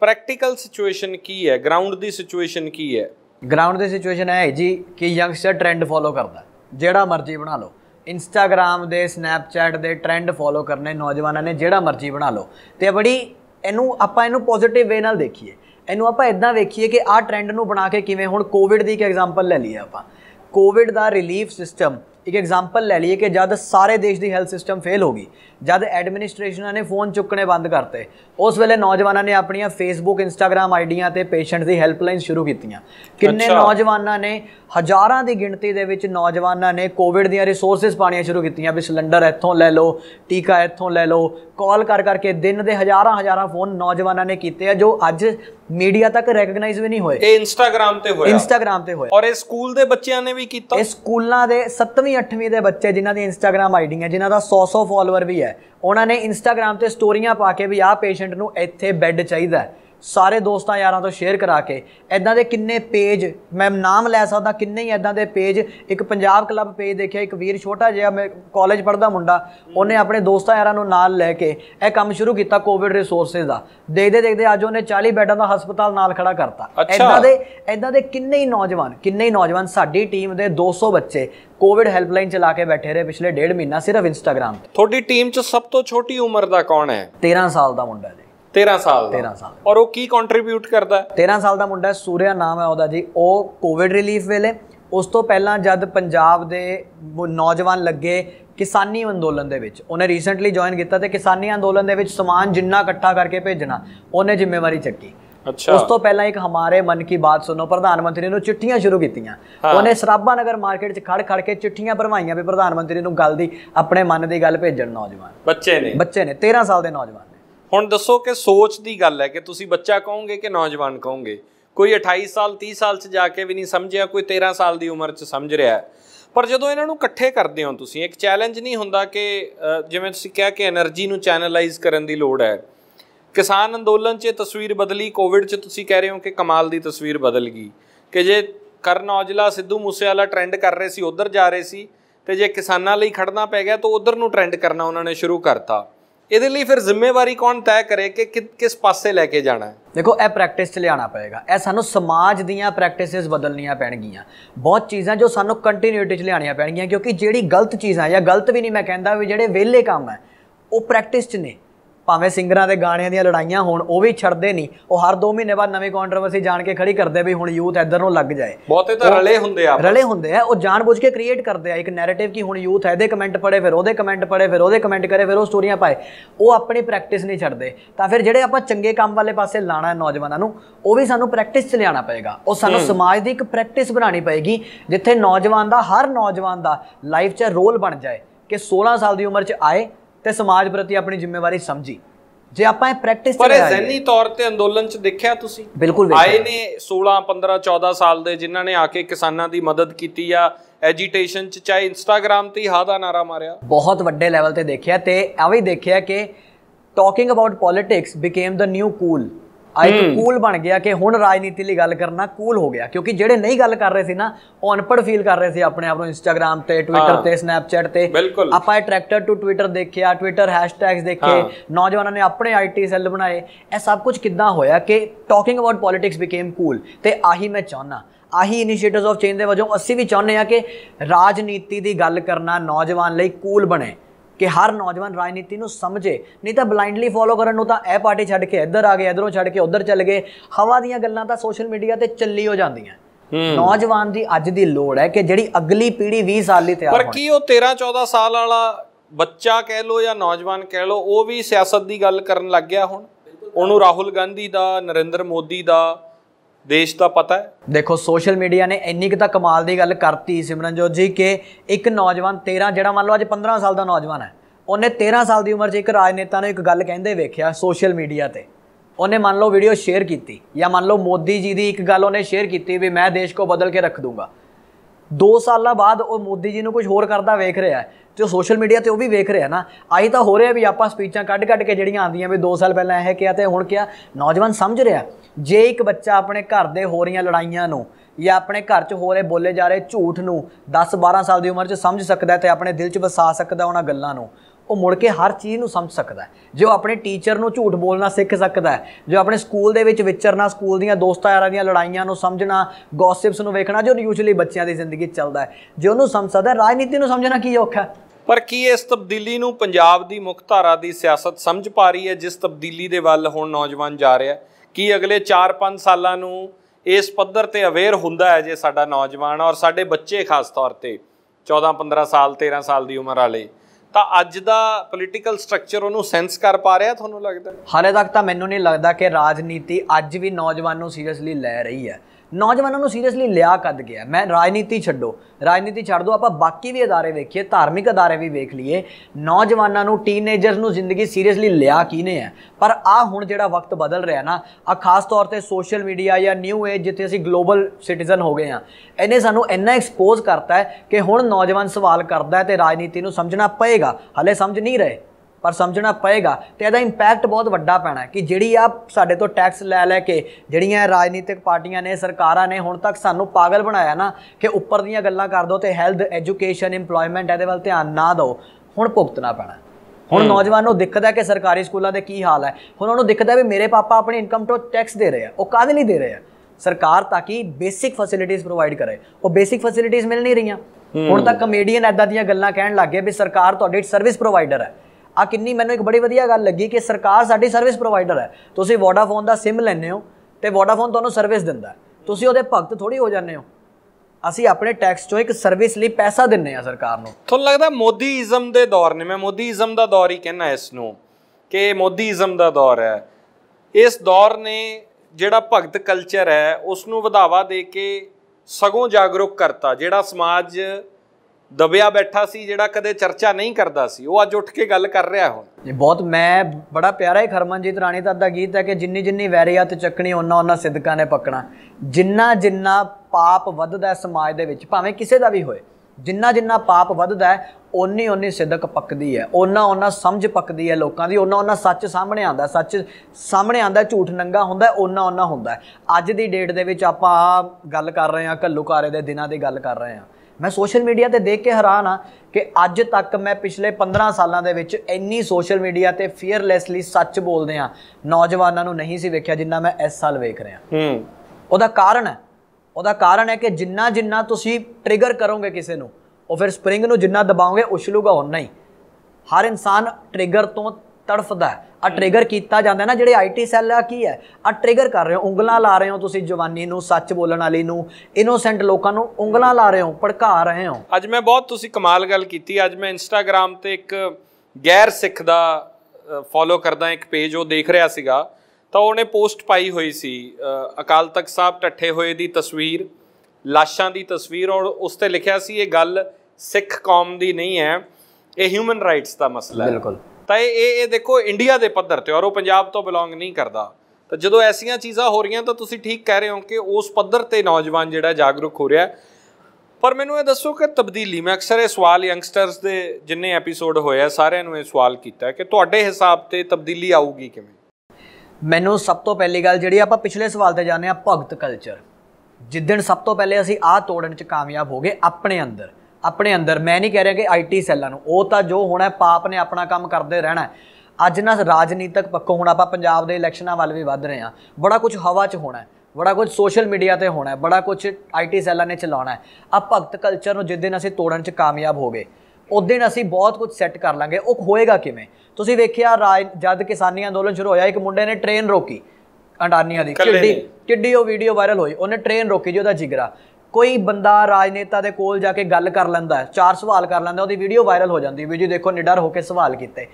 ਪ੍ਰੈਕਟੀਕਲ ਸਿਚੁਏਸ਼ਨ ਕੀ ਹੈ ਗਰਾਊਂਡ ਦੀ ਸਿਚੁਏਸ਼ਨ ਕੀ ਹੈ ਗਰਾਊਂਡ ਦੀ ਸਿਚੁਏਸ਼ਨ ਹੈ ਜੀ ਕਿ ਯੰਗਸਟਰ ਟ੍ਰੈਂਡ ਫੋਲੋ ਕਰਦਾ ਜਿਹੜਾ ਮਰਜ਼ੀ ਬਣਾ ਲਓ ਇੰਸਟਾਗ੍ਰam ਦੇ ਸਨੈਪਚੈਟ ਦੇ ਟ੍ਰੈਂਡ ਫੋਲੋ ਕਰਨੇ ਨੌਜਵਾਨਾਂ ਨੇ ਜਿਹੜਾ ਮਰਜ਼ੀ ਬਣਾ ਲਓ ਤੇ ਬੜੀ ਇਹਨੂੰ ਆਪਾਂ ਇਹਨੂੰ ਪੋਜ਼ਿਟਿਵ ਵੇ ਨਾਲ ਦੇਖੀਏ ਇਹਨੂੰ ਆਪਾਂ ਇਦਾਂ ਵੇਖੀਏ ਕਿ ਆਹ ਟ੍ਰੈਂਡ ਨੂੰ ਬਣਾ ਕੇ ਕਿਵੇਂ ਹੁਣ ਕੋਵਿਡ ਦੀ ਇੱਕ ਐਗਜ਼ਾਮਪਲ ਲੈ ਲਈਏ ਆਪਾਂ ਕੋਵਿਡ ਦਾ ਰਿਲੀਫ ਸਿਸਟਮ ਇੱਕ ਐਗਜ਼ਾਮਪਲ ਲੈ ਲਈਏ ਕਿ ਜਦ ਸਾਰੇ ਦੇਸ਼ ਦੀ ਹੈਲਥ ਸਿਸਟਮ ਫੇਲ ਹੋ ਗਈ ਜਦ ਐਡਮਿਨਿਸਟ੍ਰੇਸ਼ਨਾਂ ਨੇ ਫੋਨ ਚੁੱਕਣੇ ਬੰਦ ਕਰਤੇ ਉਸ ਵੇਲੇ ਨੌਜਵਾਨਾਂ ਨੇ ਆਪਣੀਆਂ ਫੇਸਬੁੱਕ ਇੰਸਟਾਗ੍ਰam ਆਈਡੀਆਂ ਤੇ ਪੇਸ਼ੈਂਟ ਦੀ ਹੈਲਪਲਾਈਨ ਸ਼ੁਰੂ ਕੀਤੀਆਂ ਕਿੰਨੇ ਨੌਜਵਾਨਾਂ ਨੇ ਹਜ਼ਾਰਾਂ ਦੀ ਗਿਣਤੀ ਦੇ ਵਿੱਚ ਨੌਜਵਾਨਾਂ ਨੇ ਕੋਵਿਡ ਦੀਆਂ ਰਿਸੋਰਸਸ ਪਾਣੀਆਂ ਸ਼ੁਰੂ ਕੀਤੀਆਂ ਵੀ ਸਿਲੰਡਰ ਇੱਥੋਂ ਲੈ ਲਓ ਟੀਕਾ ਇੱਥੋਂ ਲੈ ਲਓ ਕਾਲ ਕਰ ਕਰਕੇ ਦਿਨ ਦੇ ਹਜ਼ਾਰਾਂ ਹਜ਼ਾਰਾਂ ਫੋਨ ਨੌਜਵਾਨਾਂ ਨੇ ਕੀਤੇ ਆ ਜੋ ਅੱਜ ਮੀਡੀਆ ਤੱਕ ਰੈਕਗਨਾਈਜ਼ ਵੀ ਨਹੀਂ ਹੋਏ ਇਹ ਇੰਸਟਾਗ੍ਰam ਤੇ ਹੋਇਆ ਇੰਸਟਾਗ੍ਰam ਤੇ ਹੋਇਆ ਔਰ ਇਹ ਸਕੂਲ ਦੇ ਬੱਚਿਆਂ ਨੇ ਵੀ ਕੀਤਾ ਇਹ ਸਕੂਲਾਂ ਦੇ 7ਵੀਂ 8ਵੀਂ ਦੇ ਬੱਚੇ ਜਿਨ੍ਹਾਂ ਦੀ ਇੰਸਟਾਗ੍ਰam ਹੈ ਜਿਨ੍ਹਾਂ ਦਾ 100-100 ਫਾਲੋਅਰ ਵੀ ਹੈ ਉਹਨਾਂ ਨੇ ਇੰਸਟਾਗ੍ਰam ਤੇ ਸਟੋਰੀਆਂ ਪਾ ਕੇ ਵੀ ਆਹ ਪੇਸ਼ੈਂਟ ਨੂੰ ਇੱਥੇ ਬੈੱਡ ਚਾਹੀਦਾ ਸਾਰੇ ਦੋਸਤਾਂ ਯਾਰਾਂ ਤੋਂ ਸ਼ੇਅਰ ਕਰਾ ਕੇ ਐਦਾਂ ਦੇ ਕਿੰਨੇ ਪੇਜ ਮੈਂ ਨਾਮ ਲੈ ਸਕਦਾ ਕਿੰਨੇ ਹੀ ਐਦਾਂ ਦੇ ਪੇਜ ਇੱਕ ਪੰਜਾਬ ਕਲੱਬ ਪੇਜ ਦੇਖਿਆ ਇੱਕ ਵੀਰ ਛੋਟਾ ਜਿਹਾ ਮੈਂ ਕਾਲਜ ਪੜਦਾ ਮੁੰਡਾ ਉਹਨੇ ਆਪਣੇ ਦੋਸਤਾਂ ਯਾਰਾਂ ਨੂੰ ਨਾਲ ਲੈ ਕੇ ਇਹ ਕੰਮ ਸ਼ੁਰੂ ਕੀਤਾ ਕੋਵਿਡ ਰਿਸੋਰਸਸ ਦਾ ਦੇਖਦੇ ਦੇਖਦੇ ਅੱਜ ਉਹਨੇ 40 ਬੈੱਡਾਂ ਦਾ ਹਸਪਤਾਲ ਨਾਲ ਖੜਾ ਕਰਤਾ ਐਦਾਂ ਦੇ ਐਦਾਂ ਦੇ ਕਿੰਨੇ ਹੀ ਨੌਜਵਾਨ ਕਿੰਨੇ ਹੀ ਨੌਜਵਾਨ ਸਾਡੀ ਟੀਮ ਦੇ 200 ਬੱਚੇ ਕੋਵਿਡ ਹੈਲਪਲਾਈਨ ਚਲਾ ਕੇ ਬੈਠੇ ਰਹੇ ਪਿਛਲੇ ਡੇਢ ਮਹੀਨਾ ਸਿਰਫ ਇੰਸਟਾਗ੍ਰam ਤੇ ਤੁਹਾਡੀ ਟੀਮ 'ਚ ਸਭ ਤੋਂ ਛੋਟੀ ਉਮਰ ਦਾ ਕੌਣ ਹੈ 13 ਸਾਲ ਦਾ ਮੁੰਡਾ 13 ਸਾਲ ਦਾ 13 ਸਾਲ ਔਰ ਉਹ ਕੀ ਕੰਟਰੀਬਿਊਟ ਕਰਦਾ ਹੈ 13 ਸਾਲ ਦਾ ਮੁੰਡਾ ਹੈ ਸੂਰਿਆ ਨਾਮ ਹੈ ਉਹਦਾ ਜੀ ਉਹ ਕੋਵਿਡ ਰਿਲੀਫ ਵੇਲੇ ਉਸ ਤੋਂ ਪਹਿਲਾਂ ਜਦ ਪੰਜਾਬ ਦੇ ਨੌਜਵਾਨ ਲੱਗੇ ਕਿਸਾਨੀ ਅੰਦੋਲਨ ਦੇ ਵਿੱਚ ਉਹਨੇ ਰੀਸੈਂਟਲੀ ਜੁਆਇਨ ਕੀਤਾ ਤੇ ਕਿਸਾਨੀ ਅੰਦੋਲਨ ਦੇ ਵਿੱਚ ਸਮਾਨ ਜਿੰਨਾ ਇਕੱਠਾ ਕਰਕੇ ਭੇਜਣਾ ਉਹਨੇ ਜ਼ਿੰਮੇਵਾਰੀ ਚੱਕੀ ਅੱਛਾ ਉਸ ਤੋਂ ਪਹਿਲਾਂ ਇੱਕ ਹਮਾਰੇ ਮਨ ਕੀ ਬਾਤ ਸੁਣੋ ਪ੍ਰਧਾਨ ਮੰਤਰੀ ਨੂੰ ਚਿੱਠੀਆਂ ਸ਼ੁਰੂ ਕੀਤੀਆਂ ਉਹਨੇ ਸਰਾਬਾ ਨਗਰ ਮਾਰਕੀਟ 'ਚ ਖੜ ਖੜ ਕੇ ਚਿੱਠੀਆਂ ਭਰਵਾਈਆਂ ਵੀ ਪ੍ਰਧਾਨ ਮੰਤਰੀ ਨੂੰ ਗੱਲ ਦੀ ਆਪਣੇ ਮਨ ਦੀ ਗੱਲ ਭੇਜਣ ਨੌਜਵਾਨ ਬੱਚੇ ਨੇ ਬੱਚੇ ਨੇ 13 ਸਾਲ ਦੇ ਨੌਜਵਾਨ ਹੁਣ ਦੱਸੋ ਕਿ ਸੋਚ ਦੀ ਗੱਲ ਹੈ ਕਿ ਤੁਸੀਂ ਬੱਚਾ ਕਹੋਗੇ ਕਿ ਨੌਜਵਾਨ ਕਹੋਗੇ ਕੋਈ 28 ਸਾਲ 30 ਸਾਲ 'ਚ ਜਾ ਕੇ ਵੀ ਨਹੀਂ ਸਮਝਿਆ ਕੋਈ 13 ਸਾਲ ਦੀ ਉਮਰ 'ਚ ਸਮਝ ਰਿਹਾ ਪਰ ਜਦੋਂ ਇਹਨਾਂ ਨੂੰ ਇਕੱਠੇ ਕਰਦੇ ਹੋ ਤੁਸੀਂ ਇੱਕ ਚੈਲੰਜ ਨਹੀਂ ਹੁੰਦਾ ਕਿ ਜਿਵੇਂ ਤੁਸੀਂ ਕਿਹਾ ਕਿ એનર્ਜੀ ਨੂੰ ਚੈਨਲਾਈਜ਼ ਕਰਨ ਦੀ ਲੋੜ ਹੈ ਕਿਸਾਨ ਅੰਦੋਲਨ 'ਚ ਤਸਵੀਰ ਬਦਲੀ ਕੋਵਿਡ 'ਚ ਤੁਸੀਂ ਕਹਿ ਰਹੇ ਹੋ ਕਿ ਕਮਾਲ ਦੀ ਤਸਵੀਰ ਬਦਲ ਗਈ ਕਿ ਜੇ ਕਰਨ ਔਜਲਾ ਸਿੱਧੂ ਮੂਸੇਵਾਲਾ ਟ੍ਰੈਂਡ ਕਰ ਰਹੇ ਸੀ ਉਧਰ ਜਾ ਰਹੇ ਸੀ ਤੇ ਜੇ ਕਿਸਾਨਾਂ ਲਈ ਖੜਨਾ ਪੈ ਗਿਆ ਤਾਂ ਉਧਰ ਨੂੰ ਟ੍ਰੈਂਡ ਕਰਨਾ ਉਹਨਾਂ ਨੇ ਸ਼ੁਰੂ ਕਰਤਾ ਇਹਦੇ ਲਈ ਫਿਰ ਜ਼ਿੰਮੇਵਾਰੀ ਕੌਣ ਤੈਅ ਕਰੇ ਕਿ ਕਿਸ ਪਾਸੇ ਲੈ ਕੇ ਜਾਣਾ ਹੈ ਦੇਖੋ ਇਹ ਪ੍ਰੈਕਟਿਸ ਚ ਲਿਆਣਾ ਪਏਗਾ ਇਹ ਸਾਨੂੰ ਸਮਾਜ ਦੀਆਂ ਪ੍ਰੈਕਟਿਸਿਸ ਬਦਲਣੀਆਂ ਪੈਣਗੀਆਂ ਬਹੁਤ ਚੀਜ਼ਾਂ ਜੋ ਸਾਨੂੰ ਕੰਟੀਨਿਊਟੀ ਚ ਲਿਆਣੀਆਂ ਪੈਣਗੀਆਂ ਕਿਉਂਕਿ ਜਿਹੜੀ ਗਲਤ ਚੀਜ਼ਾਂ ਜਾਂ ਗਲਤ ਵੀ ਨਹੀਂ ਮੈਂ ਕਹਿੰਦਾ ਵੀ ਜਿਹੜੇ ਵਿਹਲੇ ਕੰਮ ਹੈ ਉਹ ਪ੍ਰੈਕਟਿਸ ਚ ਨੇ ਭਾਵੇਂ ਸਿੰਗਰਾਂ ਦੇ ਗਾਣਿਆਂ ਦੀਆਂ ਲੜਾਈਆਂ ਹੋਣ ਉਹ ਵੀ ਛੱਡਦੇ ਨਹੀਂ ਉਹ ਹਰ 2 ਮਹੀਨੇ ਬਾਅਦ ਨਵੀਂ ਕੰਟਰੋਵਰਸੀ ਜਾਣ ਕੇ ਖੜੀ ਕਰਦੇ ਵੀ ਹੁਣ ਯੂਥ ਇੱਧਰ ਨੂੰ ਲੱਗ ਜਾਏ ਬਹੁਤੇ ਤਾਂ ਰਲੇ ਹੁੰਦੇ ਆ ਰਲੇ ਹੁੰਦੇ ਆ ਉਹ ਜਾਣ ਬੁੱਝ ਕੇ ਕ੍ਰੀਏਟ ਕਰਦੇ ਆ ਇੱਕ ਨੈਰੇਟਿਵ ਕਿ ਹੁਣ ਯੂਥ ਇਹਦੇ ਕਮੈਂਟ ਪੜੇ ਫਿਰ ਉਹਦੇ ਕਮੈਂਟ ਪੜੇ ਫਿਰ ਉਹਦੇ ਕਮੈਂਟ ਕਰੇ ਫਿਰ ਉਹ ਸਟੋਰੀਆਂ ਪਾਏ ਉਹ ਆਪਣੀ ਪ੍ਰੈਕਟਿਸ ਨਹੀਂ ਛੱਡਦੇ ਤਾਂ ਫਿਰ ਜਿਹੜੇ ਆਪਾਂ ਚੰਗੇ ਕੰਮ ਵਾਲੇ ਪਾਸੇ ਲਾਣਾ ਹੈ ਨੌਜਵਾਨਾਂ ਨੂੰ ਉਹ ਵੀ ਸਾਨੂੰ ਪ੍ਰੈਕਟਿਸ 'ਚ ਲਿਆਣਾ ਪਏਗਾ ਉਹ ਸਾਨੂੰ ਸਮਾਜ ਦੀ ਇੱਕ ਪ੍ਰੈਕਟਿਸ ਬਣਾਣੀ ਪਏਗੀ ਜਿੱਥੇ ਨੌਜਵਾਨ ਦਾ ਹਰ ਨੌਜਵਾਨ ਦਾ ਲਾਈਫ 'ਚ ਰੋਲ ਬਣ ਜਾਏ ਕਿ 16 ਸਾਲ ਦੀ ਉਮਰ 'ਚ ਆਏ ਤੇ ਸਮਾਜ ਪ੍ਰਤੀ ਆਪਣੀ ਜ਼ਿੰਮੇਵਾਰੀ ਸਮਝੀ ਜੇ ਆਪਾਂ ਇਹ ਪ੍ਰੈਕਟਿਸ ਪਰ ਜ਼ਹਿਨੀ ਤੌਰ ਤੇ ਅੰਦੋਲਨ ਚ ਦੇਖਿਆ ਤੁਸੀਂ ਬਿਲਕੁਲ ਆਏ ਨੇ 16 15 14 ਸਾਲ ਦੇ ਜਿਨ੍ਹਾਂ ਨੇ ਆ ਕੇ ਕਿਸਾਨਾਂ ਦੀ ਮਦਦ ਕੀਤੀ ਆ ਐਜੀਟੇਸ਼ਨ ਚ ਚਾਹੇ ਇੰਸਟਾਗ੍ਰam ਤੇ ਹਾ ਦਾ ਨਾਰਾ ਮਾਰਿਆ ਬਹੁਤ ਵੱਡੇ ਲੈਵਲ ਤੇ ਦੇਖਿਆ ਤੇ ਆ ਵੀ ਦੇਖਿਆ ਕਿ talking about politics became the new cool ਆ ਇੱਕ ਕੂਲ ਬਣ ਗਿਆ ਕਿ ਹੁਣ ਰਾਜਨੀਤੀ ਲਈ ਗੱਲ ਕਰਨਾ ਕੂਲ ਹੋ ਗਿਆ ਕਿਉਂਕਿ ਜਿਹੜੇ ਨਹੀਂ ਗੱਲ ਕਰ ਰਹੇ ਸੀ ਨਾ ਉਹ ਅਨਪੜ ਫੀਲ ਕਰ ਰਹੇ ਸੀ ਆਪਣੇ ਆਪ ਨੂੰ ਇੰਸਟਾਗ੍ਰam ਤੇ ਟਵਿੱਟਰ ਤੇ ਸਨੈਪਚੈਟ ਤੇ ਆਪਾਂ ਇਹ ਟਰੈਕਟਰ ਟੂ ਟਵਿੱਟਰ ਦੇਖਿਆ ਟਵਿੱਟਰ ਹੈਸ਼ਟੈਗਸ ਦੇਖੇ ਨੌਜਵਾਨਾਂ ਨੇ ਆਪਣੇ ਆਈਟੀ ਸੈੱਲ ਬਣਾਏ ਇਹ ਸਭ ਕੁਝ ਕਿੱਦਾਂ ਹੋਇਆ ਕਿ talking about politics became cool ਤੇ ਆਹੀ ਮੈਂ ਚਾਹਨਾ ਆਹੀ ਇਨੀਸ਼ੀਏਟਿਵਸ ਆਫ ਚੇਂਜ ਦੇ ਵਜੋਂ ਅਸੀਂ ਵੀ ਚਾਹੁੰਦੇ ਆ ਕਿ ਰਾਜਨੀਤੀ ਦੀ ਗੱਲ ਕਰਨਾ ਨੌਜਵਾਨ ਲਈ ਕੂਲ ਬਣੇ ਕਿ ਹਰ ਨੌਜਵਾਨ ਰਾਜਨੀਤੀ ਨੂੰ ਸਮਝੇ ਨਹੀਂ ਤਾਂ ਬਲਾਈਂਡਲੀ ਫੋਲੋ ਕਰਨ ਨੂੰ ਤਾਂ ਇਹ ਪਾਰਟੀ ਛੱਡ ਕੇ ਇੱਧਰ ਆ ਗਏ ਇਧਰੋਂ ਛੱਡ ਕੇ ਉੱਧਰ ਚੱਲ ਗਏ ਹਵਾ ਦੀਆਂ ਗੱਲਾਂ ਤਾਂ ਸੋਸ਼ਲ ਮੀਡੀਆ ਤੇ ਚੱਲੀ ਹੋ ਜਾਂਦੀਆਂ ਨੌਜਵਾਨ ਦੀ ਅੱਜ ਦੀ ਲੋੜ ਹੈ ਕਿ ਜਿਹੜੀ ਅਗਲੀ ਪੀੜ੍ਹੀ 20 ਸਾਲ ਲਈ ਤਿਆਰ ਹੋਵੇ ਪਰ ਕੀ ਉਹ 13 14 ਸਾਲ ਵਾਲਾ ਬੱਚਾ ਕਹਿ ਲੋ ਜਾਂ ਨੌਜਵਾਨ ਕਹਿ ਲੋ ਉਹ ਵੀ ਸਿਆਸਤ ਦੀ ਗੱਲ ਕਰਨ ਲੱਗ ਗਿਆ ਹੁਣ ਉਹਨੂੰ ਰਾਹੁਲ ਗਾਂਧੀ ਦਾ ਨਰਿੰਦਰ ਮੋਦੀ ਦਾ ਦੇਸ਼ ਦਾ ਪਤਾ ਹੈ ਦੇਖੋ ਸੋਸ਼ਲ ਮੀਡੀਆ ਨੇ ਇੰਨੀ ਕਿ ਤਾਂ ਕਮਾਲ ਦੀ ਗੱਲ ਕਰਤੀ ਸਿਮਰਨਜੋਤ ਜੀ ਕਿ ਇੱਕ ਨੌਜਵਾਨ 13 ਜਿਹੜਾ ਮੰਨ ਲਓ ਅੱਜ 15 ਸਾਲ ਦਾ ਨੌਜਵਾਨ ਹੈ ਉਹਨੇ 13 ਸਾਲ ਦੀ ਉਮਰ 'ਚ ਇੱਕ ਰਾਜਨੇਤਾ ਨੂੰ ਇੱਕ ਗੱਲ ਕਹਿੰਦੇ ਵੇਖਿਆ ਸੋਸ਼ਲ ਮੀਡੀਆ ਤੇ ਉਹਨੇ ਮੰਨ ਲਓ ਵੀਡੀਓ ਸ਼ੇਅਰ ਕੀਤੀ ਜਾਂ ਮੰਨ ਲਓ ਮੋਦੀ ਜੀ ਦੀ ਇੱਕ ਗੱਲ ਉਹਨੇ ਸ਼ੇਅਰ ਕੀਤੀ ਵੀ ਮੈਂ ਦੇਸ਼ ਕੋ ਬਦਲ ਕੇ ਰੱਖ ਦੂੰਗਾ 2 ਸਾਲਾਂ ਬਾਅਦ ਉਹ ਮੋਦੀ ਜੀ ਨੂੰ ਕੁਝ ਹੋਰ ਕਰਦਾ ਵੇਖ ਰਿਹਾ ਤੇ ਸੋਸ਼ਲ ਮੀਡੀਆ ਤੇ ਉਹ ਵੀ ਵੇਖ ਰਿਹਾ ਨਾ ਆਈ ਤਾਂ ਹੋ ਰਿਹਾ ਵੀ ਆਪਾਂ ਸਪੀਚਾਂ ਕੱਢ-ਕੱਢ ਕੇ ਜਿਹੜੀਆਂ ਆਉਂਦੀਆਂ ਵੀ 2 ਸਾਲ ਪਹਿਲਾਂ ਇਹ ਕਿਹਾ ਤੇ ਹੁਣ ਕਿਹਾ ਨੌਜਵਾਨ ਸਮਝ ਰਿਹਾ ਜੇ ਇੱਕ ਬੱਚਾ ਆਪਣੇ ਘਰ ਦੇ ਹੋ ਰਹੀਆਂ ਲੜਾਈਆਂ ਨੂੰ ਜਾਂ ਆਪਣੇ ਘਰ 'ਚ ਹੋ ਰਹੇ ਬੋਲੇ ਜਾ ਰਹੇ ਝੂਠ ਨੂੰ 10-12 ਸਾਲ ਦੀ ਉਮਰ 'ਚ ਸਮਝ ਸਕਦਾ ਤੇ ਆਪਣੇ ਦਿਲ 'ਚ ਵਸਾ ਸਕਦਾ ਉਹਨਾਂ ਗੱਲਾਂ ਨੂੰ ਉਹ ਮੁੜ ਕੇ ਹਰ ਚੀਜ਼ ਨੂੰ ਸਮਝ ਸਕਦਾ ਹੈ ਜੋ ਆਪਣੇ ਟੀਚਰ ਨੂੰ ਝੂਠ ਬੋਲਣਾ ਸਿੱਖ ਸਕਦਾ ਹੈ ਜੋ ਆਪਣੇ ਸਕੂਲ ਦੇ ਵਿੱਚ ਵਿਚਰਨਾ ਸਕੂਲ ਦੀਆਂ ਦੋਸਤਾਂ ਯਾਰਾਂ ਦੀਆਂ ਲੜਾਈਆਂ ਨੂੰ ਸਮਝਣਾ ਗੌਸਿਪਸ ਨੂੰ ਵੇਖਣਾ ਜੋ ਯੂਜੂਲੀ ਬੱਚਿਆਂ ਦੀ ਜ਼ਿੰਦਗੀ ਚੱਲਦਾ ਹੈ ਜੇ ਉਹਨੂੰ ਸਮਝ ਸਕਦਾ ਰਾਜਨੀਤੀ ਨੂੰ ਸਮਝਣਾ ਕੀ ਔਖਾ ਪਰ ਕੀ ਇਸ ਤਬਦੀਲੀ ਨੂੰ ਪੰਜਾਬ ਦੀ ਮੁੱਖ ਧਾਰਾ ਦੀ ਸਿਆਸਤ ਸਮਝ ਪਾ ਰਹੀ ਹੈ ਜਿਸ ਤਬਦੀਲੀ ਦੇ ਵੱਲ ਹੁਣ ਨੌਜਵਾਨ ਜਾ ਰਿਹਾ ਕੀ ਅਗਲੇ 4-5 ਸਾਲਾਂ ਨੂੰ ਇਸ ਪੱਧਰ ਤੇ ਅਵੇਅਰ ਹੁੰਦਾ ਹੈ ਜੇ ਸਾਡਾ ਨੌਜਵਾਨ ਔਰ ਸਾਡੇ ਬੱਚੇ ਖਾਸ ਤੌਰ ਤੇ 14-15 ਸਾਲ 13 ਸਾਲ ਦੀ ਉਮਰ ਵਾਲੇ ਤਾਂ ਅੱਜ ਦਾ ਪੋਲੀਟੀਕਲ ਸਟਰਕਚਰ ਉਹਨੂੰ ਸੈਂਸ ਕਰ ਪਾ ਰਿਹਾ ਤੁਹਾਨੂੰ ਲੱਗਦਾ ਹਾਲੇ ਤੱਕ ਤਾਂ ਮੈਨੂੰ ਨਹੀਂ ਲੱਗਦਾ ਕਿ ਰਾਜਨੀਤੀ ਅੱਜ ਵੀ ਨੌਜਵਾਨ ਨੂੰ ਸੀਰੀਅਸਲੀ ਲੈ ਰਹੀ ਹੈ ਨੌਜਵਾਨਾਂ ਨੂੰ ਸੀਰੀਅਸਲੀ ਲਿਆ ਕੱਦ ਗਿਆ ਮੈਂ ਰਾਜਨੀਤੀ ਛੱਡੋ ਰਾਜਨੀਤੀ ਛੱਡ ਦੋ ਆਪਾਂ ਬਾਕੀ ਵੀ ادارے ਵੇਖੀਏ ਧਾਰਮਿਕ ادارے ਵੀ ਵੇਖ ਲਈਏ ਨੌਜਵਾਨਾਂ ਨੂੰ ਟੀਨੇਜਰਸ ਨੂੰ ਜ਼ਿੰਦਗੀ ਸੀਰੀਅਸਲੀ ਲਿਆ ਕੀਨੇ ਆ ਪਰ ਆ ਹੁਣ ਜਿਹੜਾ ਵਕਤ ਬਦਲ ਰਿਹਾ ਨਾ ਆ ਖਾਸ ਤੌਰ ਤੇ ਸੋਸ਼ਲ ਮੀਡੀਆ ਜਾਂ ਨਿਊ ਏਜ ਜਿੱਥੇ ਅਸੀਂ ਗਲੋਬਲ ਸਿਟੀਜ਼ਨ ਹੋ ਗਏ ਆ ਇਹਨੇ ਸਾਨੂੰ ਇੰਨਾ ਐਕਸਪੋਜ਼ ਕਰਤਾ ਹੈ ਕਿ ਹੁਣ ਨੌਜਵਾਨ ਸਵਾਲ ਕਰਦਾ ਹੈ ਤੇ ਰਾਜਨੀਤੀ ਨੂੰ ਸਮਝਣਾ ਪਏਗਾ ਹਲੇ ਸਮਝ ਨਹੀਂ ਰਹੇ ਪਰ ਸਮਝਣਾ ਪਏਗਾ ਤੇ ਇਹਦਾ ਇੰਪੈਕਟ ਬਹੁਤ ਵੱਡਾ ਪੈਣਾ ਕਿ ਜਿਹੜੀ ਆ ਸਾਡੇ ਤੋਂ ਟੈਕਸ ਲੈ ਲੈ ਕੇ ਜਿਹੜੀਆਂ ਰਾਜਨੀਤਿਕ ਪਾਰਟੀਆਂ ਨੇ ਸਰਕਾਰਾਂ ਨੇ ਹੁਣ ਤੱਕ ਸਾਨੂੰ ਪਾਗਲ ਬਣਾਇਆ ਨਾ ਕਿ ਉੱਪਰ ਦੀਆਂ ਗੱਲਾਂ ਕਰ ਦੋ ਤੇ ਹੈਲਥ ਐਜੂਕੇਸ਼ਨ ਏਮਪਲੋਇਮੈਂਟ ਇਹਦੇ ਵੱਲ ਧਿਆਨ ਨਾ ਦਿਓ ਹੁਣ ਭੁਗਤਣਾ ਪੈਣਾ ਹੁਣ ਨੌਜਵਾਨ ਨੂੰ ਹੈ ਕਿ ਸਰਕਾਰੀ ਸਕੂਲਾਂ ਦੇ ਕੀ ਹਾਲ ਹੈ ਹੁਣ ਉਹਨੂੰ ਹੈ ਵੀ ਮੇਰੇ ਪਾਪਾ ਆਪਣੀ ਇਨਕਮ ਤੋਂ ਟੈਕਸ ਦੇ ਰਹੇ ਆ ਉਹ ਕਾਹਦੇ ਲਈ ਦੇ ਰਹੇ ਆ ਸਰਕਾਰ ਤਾਂ ਕਿ ਬੇਸਿਕ ਫੈਸਿਲਿਟੀਆਂ ਪ੍ਰੋਵਾਈਡ ਕਰੇ ਉਹ ਬੇਸਿਕ ਫੈਸਿਲਿਟੀਆਂ ਮਿਲ ਨਹੀਂ ਰਹੀਆਂ ਹੁਣ ਤੱਕ ਕਮੇਡੀਅਨ ਐਦਾਂ ਦੀਆਂ ਗੱਲਾਂ ਕਹਿਣ ਲੱਗ ਗਏ ਵੀ ਸਰਕਾਰ ਤੁਹਾਡੇ ਸਰਵਿਸ ਪ੍ਰੋਵਾਈਡਰ ਹੈ ਆ ਕਿੰਨੀ ਮੈਨੂੰ ਇੱਕ ਬੜੀ ਵਧੀਆ ਗੱਲ ਲੱਗੀ ਕਿ ਸਰਕਾਰ ਸਾਡੀ ਸਰਵਿਸ ਪ੍ਰੋਵਾਈਡਰ ਹੈ ਤੁਸੀਂ ਵੋਡਾਫੋਨ ਦਾ SIM ਲੈਨੇ ਹੋ ਤੇ ਵੋਡਾਫੋਨ ਤੁਹਾਨੂੰ ਸਰਵਿਸ ਦਿੰਦਾ ਤੁਸੀਂ ਉਹਦੇ ਭਗਤ ਥੋੜੀ ਹੋ ਜਾਂਦੇ ਹੋ ਅਸੀਂ ਆਪਣੇ ਟੈਕਸ ਚੋਂ ਇੱਕ ਸਰਵਿਸ ਲਈ ਪੈਸਾ ਦਿੰਨੇ ਆ ਸਰਕਾਰ ਨੂੰ ਤੁਹਾਨੂੰ ਲੱਗਦਾ ਮੋਦੀਇਜ਼ਮ ਦੇ ਦੌਰ ਨੇ ਮੈਂ ਮੋਦੀਇਜ਼ਮ ਦਾ ਦੌਰ ਹੀ ਕਹਿਣਾ ਇਸ ਨੂੰ ਕਿ ਮੋਦੀਇਜ਼ਮ ਦਾ ਦੌਰ ਹੈ ਇਸ ਦੌਰ ਨੇ ਜਿਹੜਾ ਭਗਤ ਕਲਚਰ ਹੈ ਉਸ ਨੂੰ ਵਧਾਵਾ ਦੇ ਕੇ ਸਗੋਂ ਜਾਗਰੂਕ ਕਰਤਾ ਜਿਹੜਾ ਸਮਾਜ ਦਬਿਆ ਬੈਠਾ ਸੀ ਜਿਹੜਾ ਕਦੇ ਚਰਚਾ ਨਹੀਂ ਕਰਦਾ ਸੀ ਉਹ ਅੱਜ ਉੱਠ ਕੇ ਗੱਲ ਕਰ ਰਿਹਾ ਹੁਣ ਇਹ ਬਹੁਤ ਮੈਂ ਬੜਾ ਪਿਆਰਾ ਹੈ ਖਰਮਨਜੀਤ ਰਾਣੀ ਦਾ ਗੀਤ ਹੈ ਕਿ ਜਿੰਨੀ ਜਿੰਨੀ ਵੈਰੀਆ ਤੇ ਚੱਕਣੀ ਉਹਨਾਂ ਉਹਨਾਂ ਸਿੱਧਕਾਂ ਨੇ ਪੱਕਣਾ ਜਿੰਨਾ ਜਿੰਨਾ ਪਾਪ ਵੱਧਦਾ ਸਮਾਜ ਦੇ ਵਿੱਚ ਭਾਵੇਂ ਕਿਸੇ ਦਾ ਵੀ ਹੋਏ ਜਿੰਨਾ ਜਿੰਨਾ ਪਾਪ ਵੱਧਦਾ ਹੈ ਓਨੀ ਓਨੀ ਸਿੱਧਕ ਪੱਕਦੀ ਹੈ ਓਨਾ ਓਨਾ ਸਮਝ ਪੱਕਦੀ ਹੈ ਲੋਕਾਂ ਦੀ ਓਨਾ ਓਨਾ ਸੱਚ ਸਾਹਮਣੇ ਆਉਂਦਾ ਸੱਚ ਸਾਹਮਣੇ ਆਉਂਦਾ ਝੂਠ ਨੰਗਾ ਹੁੰਦਾ ਓਨਾ ਓਨਾ ਹੁੰਦਾ ਅੱਜ ਦੀ ਡੇਟ ਦੇ ਵਿੱਚ ਆਪਾਂ ਗੱਲ ਕਰ ਰਹੇ ਹਾਂ ਘੱਲੂਕਾਰੇ ਦੇ ਦਿਨਾਂ ਦੀ ਗੱਲ ਕਰ ਰਹੇ ਹਾਂ ਮੈਂ ਸੋਸ਼ਲ ਮੀਡੀਆ ਤੇ ਦੇਖ ਕੇ ਹੈਰਾਨ ਆ ਕਿ ਅੱਜ ਤੱਕ ਮੈਂ ਪਿਛਲੇ 15 ਸਾਲਾਂ ਦੇ ਵਿੱਚ ਇੰਨੀ ਸੋਸ਼ਲ ਮੀਡੀਆ ਤੇ ਫੀਅਰਲੈਸਲੀ ਸੱਚ ਬੋਲਦੇ ਆ ਨੌਜਵਾਨਾਂ ਨੂੰ ਨਹੀਂ ਸੀ ਵੇਖਿਆ ਜਿੰਨਾ ਮੈਂ ਇਸ ਸਾਲ ਵੇਖ ਰਿਹਾ ਹੂੰ ਉਹਦਾ ਕਾਰਨ ਹੈ ਉਹਦਾ ਕਾਰਨ ਹੈ ਕਿ ਜਿੰਨਾ ਜਿੰਨਾ ਤੁਸੀਂ ਟ੍ਰਿਗਰ ਕਰੋਗੇ ਕਿਸੇ ਨੂੰ ਉਹ ਫਿਰ ਸਪ੍ਰਿੰਗ ਨੂੰ ਜਿੰਨਾ ਦਬਾਓਗੇ ਉਛਲੂਗਾ ਉਹ ਨਹੀਂ ਹਰ ਇਨਸਾਨ ਟ੍ਰਿਗਰ ਤੋਂ ਤੜਫਦਾ ਆ ਟ੍ਰਿਗਰ ਕੀਤਾ ਜਾਂਦਾ ਨਾ ਜਿਹੜੇ ਆਈਟੀ ਸੈੱਲ ਆ ਕੀ ਹੈ ਆ ਟ੍ਰਿਗਰ ਕਰ ਰਹੇ ਹੋ ਉਂਗਲਾਂ ਲਾ ਰਹੇ ਹੋ ਤੁਸੀਂ ਜਵਾਨੀ ਨੂੰ ਸੱਚ ਬੋਲਣ ਵਾਲੀ ਨੂੰ ਇਨੋਸੈਂਟ ਲੋਕਾਂ ਨੂੰ ਉਂਗਲਾਂ ਲਾ ਰਹੇ ਹੋ ਭੜਕਾ ਰਹੇ ਹੋ ਅੱਜ ਮੈਂ ਬਹੁਤ ਤੁਸੀਂ ਕਮਾਲ ਗੱਲ ਕੀਤੀ ਅੱਜ ਮੈਂ ਇੰਸਟਾਗ੍ਰam ਤੇ ਇੱਕ ਗੈਰ ਸਿੱਖ ਦਾ ਫੋਲੋ ਕਰਦਾ ਇੱਕ ਪੇਜ ਉਹ ਦੇਖ ਰਿਹਾ ਸੀਗਾ ਤਾਂ ਉਹਨੇ ਪੋਸਟ ਪਾਈ ਹੋਈ ਸੀ ਅਕਾਲ ਤਖਤ ਸਾਹਿਬ ਟੱਠੇ ਹੋਏ ਦੀ ਤਸਵੀਰ ਲਾਸ਼ਾਂ ਦੀ ਤਸਵੀਰ ਔਰ ਉਸ ਤੇ ਲਿਖਿਆ ਸੀ ਇਹ ਗੱਲ ਸਿੱਖ ਕੌਮ ਦੀ ਨਹੀਂ ਹੈ ਇਹ ਹਿਊਮਨ ਰਾਈਟਸ ਦਾ ਮਸਲਾ ਹੈ ਬਿਲਕੁਲ ਤਾਂ ਇਹ ਇਹ ਦੇਖੋ ਇੰਡੀਆ ਦੇ ਪੱਧਰ ਤੇ ਔਰ ਉਹ ਪੰਜਾਬ ਤੋਂ ਬਿਲੋਂਗ ਨਹੀਂ ਕਰਦਾ ਤਾਂ ਜਦੋਂ ਐਸੀਆਂ ਚੀਜ਼ਾਂ ਹੋ ਰਹੀਆਂ ਤਾਂ ਤੁਸੀਂ ਠੀਕ ਕਹਿ ਰਹੇ ਹੋ ਕਿ ਉਸ ਪੱਧਰ ਤੇ ਨੌਜਵਾਨ ਜਿਹੜਾ ਜਾਗਰੂਕ ਹੋ ਰਿਹਾ ਪਰ ਮੈਨੂੰ ਇਹ ਦੱਸੋ ਕਿ ਤਬਦੀਲੀ ਮੈਂ ਅਕਸਰ ਇਹ ਸਵਾਲ ਯੰਗਸਟਰਸ ਦੇ ਜਿੰਨੇ ਐਪੀਸੋਡ ਹੋਏ ਆ ਸਾਰਿਆਂ ਨੂੰ ਇਹ ਸਵਾਲ ਕੀਤਾ ਕਿ ਤੁਹਾਡੇ ਹਿਸਾਬ ਤੇ ਤਬਦੀਲੀ ਆਊਗੀ ਕਿਵੇਂ ਮੈਨੂੰ ਸਭ ਤੋਂ ਪਹਿਲੀ ਗੱਲ ਜਿਹੜੀ ਆਪਾਂ ਪਿਛਲੇ ਸਵਾਲ ਤੇ ਜਾਣੇ ਆ ਭਗਤ ਕਲਚਰ ਜਿੱਦਣ ਸਭ ਤੋਂ ਪਹਿਲੇ ਅਸੀਂ ਆਹ ਤੋੜਨ ਚ ਕਾਮਯਾਬ ਹੋ ਗਏ ਆਪਣੇ ਅੰਦਰ ਆਪਣੇ ਅੰਦਰ ਮੈਂ ਨਹੀਂ ਕਹਿ ਰਿਹਾ ਕਿ ਆਈਟੀ ਸੈੱਲਾਂ ਨੂੰ ਉਹ ਤਾਂ ਜੋ ਹੋਣਾ ਪਾਪ ਨੇ ਆਪਣਾ ਕੰਮ ਕਰਦੇ ਰਹਿਣਾ ਅੱਜ ਨਾ ਰਾਜਨੀਤਿਕ ਪੱਖੋਂ ਹੁਣ ਆਪਾਂ ਪੰਜਾਬ ਦੇ ਇਲੈਕਸ਼ਨਾਂ ਵੱਲ ਵੀ ਵੱਧ ਰਹੇ ਆ ਬੜਾ ਕੁਝ ਹਵਾ 'ਚ ਹੋਣਾ ਬੜਾ ਕੁਝ ਸੋਸ਼ਲ ਮੀਡੀਆ ਤੇ ਹੋਣਾ ਬੜਾ ਕੁਝ ਆਈਟੀ ਸੈੱਲਾਂ ਨੇ ਚਲਾਉਣਾ ਆ ਭਗਤ ਕਲਚਰ ਨੂੰ ਜਿਸ ਦਿਨ ਅਸੀਂ ਤੋੜਨ 'ਚ ਕਾਮਯਾਬ ਹੋ ਗਏ ਉਸ ਦਿਨ ਅਸੀਂ ਬਹੁਤ ਕੁਝ ਸੈੱਟ ਕਰ ਲਾਂਗੇ ਉਹ ਹੋਏਗਾ ਕਿਵੇਂ ਤੁਸੀਂ ਵੇਖਿਆ ਰਾਜ ਜਦ ਕਿਸਾਨੀ ਅੰਦੋਲਨ ਸ਼ੁਰੂ ਹੋਇਆ ਇੱਕ ਮੁੰਡੇ ਨੇ ਟ੍ਰੇਨ ਰੋਕੀ ਅੰਡਾਨੀਆਂ ਦੀ ਕਿੱਡੀ ਕਿੱਡੀ ਉਹ ਵੀਡੀਓ ਵਾਇਰਲ ਹੋਈ ਉਹਨੇ ਟ੍ਰੇਨ ਰੋਕੀ ਜਿਹਦਾ ਜਿਗਰਾ ਕੋਈ ਬੰਦਾ ਰਾਜਨੇਤਾ ਦੇ ਕੋਲ ਜਾ ਕੇ ਗੱਲ ਕਰ ਲੈਂਦਾ ਹੈ ਚਾਰ ਸਵਾਲ ਕਰ ਲੈਂਦਾ ਉਹਦੀ ਵੀਡੀਓ ਵਾਇਰਲ ਹੋ ਜਾਂਦੀ ਵੀ ਜੀ ਦੇਖੋ ਨਿਡਰ ਹੋ ਕੇ ਸਵਾਲ ਕੀਤੇ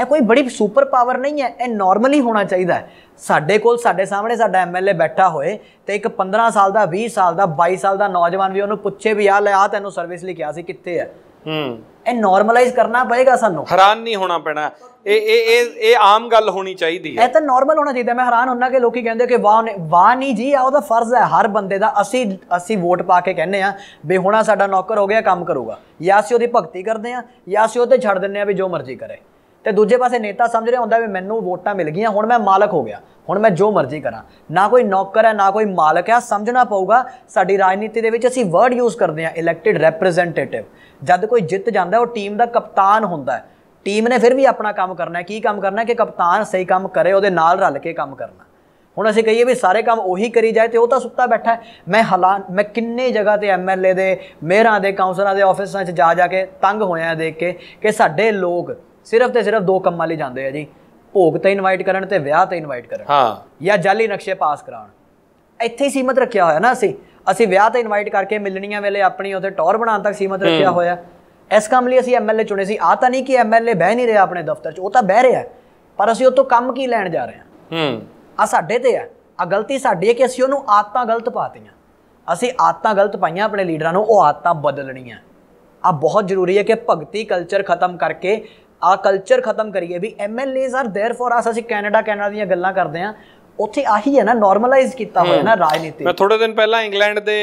ਇਹ ਕੋਈ ਬੜੀ ਸੁਪਰ ਪਾਵਰ ਨਹੀਂ ਹੈ ਇਹ ਨਾਰਮਲੀ ਹੋਣਾ ਚਾਹੀਦਾ ਹੈ ਸਾਡੇ ਕੋਲ ਸਾਡੇ ਸਾਹਮਣੇ ਸਾਡਾ ਐਮਐਲਏ ਬੈਠਾ ਹੋਏ ਤੇ ਇੱਕ 15 ਸਾਲ ਦਾ 20 ਸਾਲ ਦਾ 22 ਸਾਲ ਦਾ ਨੌਜਵਾਨ ਵੀ ਉਹਨੂੰ ਪੁੱਛੇ ਵੀ ਆ ਲੈ ਆ ਤੈਨੂੰ ਸਰਵਿਸ ਲਈ ਕਿਹਾ ਸੀ ਕਿੱਥੇ ਹੈ ਹੂੰ ਇਹ ਨਾਰਮਲਾਈਜ਼ ਕਰਨਾ ਪਏਗਾ ਸਾਨੂੰ ਹੈਰਾਨ ਨਹੀਂ ਹੋਣਾ ਪੈਣਾ ਇਹ ਇਹ ਇਹ ਇਹ ਆਮ ਗੱਲ ਹੋਣੀ ਚਾਹੀਦੀ ਹੈ ਇਹ ਤਾਂ ਨਾਰਮਲ ਹੋਣਾ ਚਾਹੀਦਾ ਮੈਂ ਹੈਰਾਨ ਹੁੰਨਾ ਕਿ ਲੋਕੀ ਕਹਿੰਦੇ ਕਿ ਵਾਹ ਵਾਹ ਨਹੀਂ ਜੀ ਆ ਉਹਦਾ ਫਰਜ਼ ਹੈ ਹਰ ਬੰਦੇ ਦਾ ਅਸੀਂ ਅਸੀਂ ਵੋਟ ਪਾ ਕੇ ਕਹਿੰਨੇ ਆ ਬੇ ਹੁਣਾ ਸਾਡਾ ਨੌਕਰ ਹੋ ਗਿਆ ਕੰਮ ਕਰੂਗਾ ਜਾਂ ਅਸੀਂ ਉਹਦੀ ਭਗਤੀ ਕਰਦੇ ਆ ਜਾਂ ਅਸੀਂ ਉਹਦੇ ਛੱਡ ਦਿੰਨੇ ਆ ਵੀ ਜੋ ਮਰਜ਼ੀ ਕਰੇ ਤੇ ਦੂਜੇ ਪਾਸੇ ਨੇਤਾ ਸਮਝ ਰਿਹਾ ਹੁੰਦਾ ਵੀ ਮੈਨੂੰ ਵੋਟਾਂ ਮਿਲ ਗਈਆਂ ਹੁਣ ਮੈਂ ਮਾਲਕ ਹੋ ਗਿਆ ਹੁਣ ਮੈਂ ਜੋ ਮਰਜ਼ੀ ਕਰਾਂ ਨਾ ਕੋਈ ਨੌਕਰ ਹੈ ਨਾ ਕੋਈ ਮਾਲਕ ਹੈ ਸਮਝਣਾ ਪਊਗਾ ਸਾਡੀ ਰਾਜਨੀਤੀ ਦੇ ਵਿੱਚ ਅਸੀਂ ਵਰਡ ਯੂਜ਼ ਕਰਦੇ ਹਾਂ ਇਲੈਕਟਿਡ ਰਿਪਰੈਜ਼ੈਂਟੇਟਿਵ ਜਦ ਕੋਈ ਜਿੱਤ ਜਾਂਦਾ ਉਹ ਟੀਮ ਦਾ ਕਪਤਾਨ ਹੁੰਦਾ ਹੈ ਟੀਮ ਨੇ ਫਿਰ ਵੀ ਆਪਣਾ ਕੰਮ ਕਰਨਾ ਹੈ ਕੀ ਕੰਮ ਕਰਨਾ ਹੈ ਕਿ ਕਪਤਾਨ ਸਹੀ ਕੰਮ ਕਰੇ ਉਹਦੇ ਨਾਲ ਰਲ ਕੇ ਕੰਮ ਕਰਨਾ ਹੁਣ ਅਸੀਂ ਕਹੀਏ ਵੀ ਸਾਰੇ ਕੰਮ ਉਹੀ ਕਰੀ ਜਾਏ ਤੇ ਉਹ ਤਾਂ ਸੁੱਤਾ ਬੈਠਾ ਹੈ ਮੈਂ ਹਲਾ ਮੈਂ ਕਿੰਨੇ ਜਗ੍ਹਾ ਤੇ ਐਮਐਲਏ ਦੇ ਮੇਅਰਾਂ ਦੇ ਕਾਉਂਸਲਰਾਂ ਦੇ ਆਫਿਸਾਂ 'ਚ ਜਾ ਜਾ ਕੇ ਤੰਗ ਹੋਇਆ ਦੇਖ ਕੇ ਕਿ ਸਾਡੇ ਲੋਕ ਸਿਰਫ ਤੇ ਸਿਰਫ ਦੋ ਕੰਮਾਂ ਲਈ ਜਾਂਦੇ ਆ ਜੀ ਭੋਗ ਤੇ ਇਨਵਾਈਟ ਕਰਨ ਤੇ ਵਿਆਹ ਤੇ ਇਨਵਾਈਟ ਕਰਨ ਹਾਂ ਜਾਂ ਜਾਲੀ ਨਕਸ਼ੇ ਪਾਸ ਕਰਾਉਣ ਇੱਥੇ ਹੀ ਸੀਮਤ ਰੱਖਿਆ ਹੋਇਆ ਨਾ ਅਸੀਂ ਅਸੀਂ ਵਿਆਹ ਤੇ ਇਨਵਾਈਟ ਕਰਕੇ ਮਿਲਣੀਆਂ ਵੇਲੇ ਆਪਣੀ ਉਹਦੇ ਟੌਰ ਬਣਾਉਣ ਤੱਕ ਸੀਮਤ ਰੱਖਿਆ ਹੋਇਆ ਇਸ ਕੰਮ ਲਈ ਅਸੀਂ ਐਮਐਲਏ ਚੁਣੇ ਸੀ ਆ ਤਾਂ ਨਹੀਂ ਕਿ ਐਮਐਲਏ ਬਹਿ ਨਹੀਂ ਰਿਹਾ ਆਪਣੇ ਦਫ਼ਤਰ 'ਚ ਉਹ ਤਾਂ ਬਹਿ ਰਿਹਾ ਪਰ ਅਸੀਂ ਉਹ ਤੋਂ ਕੰਮ ਕੀ ਲੈਣ ਜਾ ਰਹੇ ਹਾਂ ਹੂੰ ਆ ਸਾਡੇ ਤੇ ਆ ਆ ਗਲਤੀ ਸਾਡੀ ਹੈ ਕਿ ਅਸੀਂ ਉਹਨੂੰ ਆਤਾਂ ਗਲਤ ਪਾਤੀਆਂ ਅਸੀਂ ਆਤਾਂ ਗਲਤ ਪਾਈਆਂ ਆਪਣੇ ਲੀਡਰਾਂ ਨੂੰ ਉਹ ਆਤਾਂ ਬਦਲਣੀਆਂ ਆ ਬਹੁਤ ਜ਼ਰੂਰੀ ਹੈ ਕਿ ਭਗਤੀ ਕਲਚਰ ਖਤਮ ਕਰਕੇ ਆ ਕਲਚਰ ਖਤਮ ਕਰੀਏ we MLAs are there for us ਅਸੀਂ ਕੈਨੇਡਾ ਕੈਨੇਡਾ ਦੀਆਂ ਗੱਲਾਂ ਕਰਦੇ ਆ ਉੱਥੇ ਆਹੀ ਹੈ ਨਾ ਨਾਰਮਲਾਈਜ਼ ਕੀਤਾ ਹੋਇਆ ਨਾ ਰਾਜਨੀਤੀ ਮੈਂ ਥੋੜੇ ਦਿਨ ਪਹਿਲਾਂ ਇੰਗਲੈਂਡ ਦੇ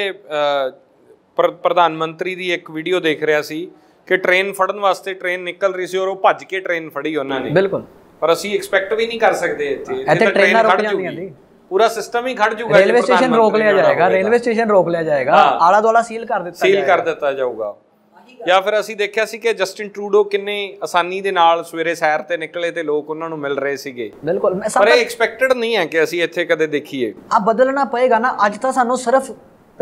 ਪ੍ਰਧਾਨ ਮੰਤਰੀ ਦੀ ਇੱਕ ਵੀਡੀਓ ਦੇਖ ਰਿਹਾ ਸੀ ਕਿ ਟ੍ਰੇਨ ਫੜਨ ਵਾਸਤੇ ਟ੍ਰੇਨ ਨਿਕਲ ਰਹੀ ਸੀ ਔਰ ਉਹ ਭੱਜ ਕੇ ਟ੍ਰੇਨ ਫੜੀ ਉਹਨਾਂ ਨੇ ਬਿਲਕੁਲ ਪਰ ਅਸੀਂ ਐਕਸਪੈਕਟ ਵੀ ਨਹੀਂ ਕਰ ਸਕਦੇ ਇੱਥੇ ਇੱਥੇ ਟ੍ਰੇਨ ਰੁਕ ਜਾਂਦੀਆਂ ਨੇ ਪੂਰਾ ਸਿਸਟਮ ਹੀ ਖੜ ਜਾਊਗਾ ਰੇਲਵੇ ਸਟੇਸ਼ਨ ਰੋਕ ਲਿਆ ਜਾਏਗਾ ਰੇਲਵੇ ਸਟੇਸ਼ਨ ਰੋਕ ਲਿਆ ਜਾਏਗਾ ਆਲਾ ਦੁਆਲਾ ਸੀਲ ਕਰ ਦਿੱਤਾ ਜਾਏਗਾ ਸੀਲ ਕਰ ਦਿੱਤਾ ਜਾਊਗਾ ਜਾਂ ਫਿਰ ਅਸੀਂ ਦੇਖਿਆ ਸੀ ਕਿ ਜਸਟਿਨ ਟਰੂਡੋ ਕਿੰਨੇ ਆਸਾਨੀ ਦੇ ਨਾਲ ਸਵੇਰੇ ਸੈਰ ਤੇ ਨਿਕਲੇ ਤੇ ਲੋਕ ਉਹਨਾਂ ਨੂੰ ਮਿਲ ਰਹੇ ਸੀਗੇ ਬਿਲਕੁਲ ਪਰ ਇਹ ਐਕਸਪੈਕਟਡ ਨਹੀਂ ਹੈ ਕਿ ਅਸੀਂ ਇੱਥੇ ਕਦੇ ਦੇਖੀਏ ਆ ਬਦਲਣਾ ਪਏਗਾ ਨਾ ਅੱਜ ਤਾਂ ਸਾਨੂੰ ਸਿਰਫ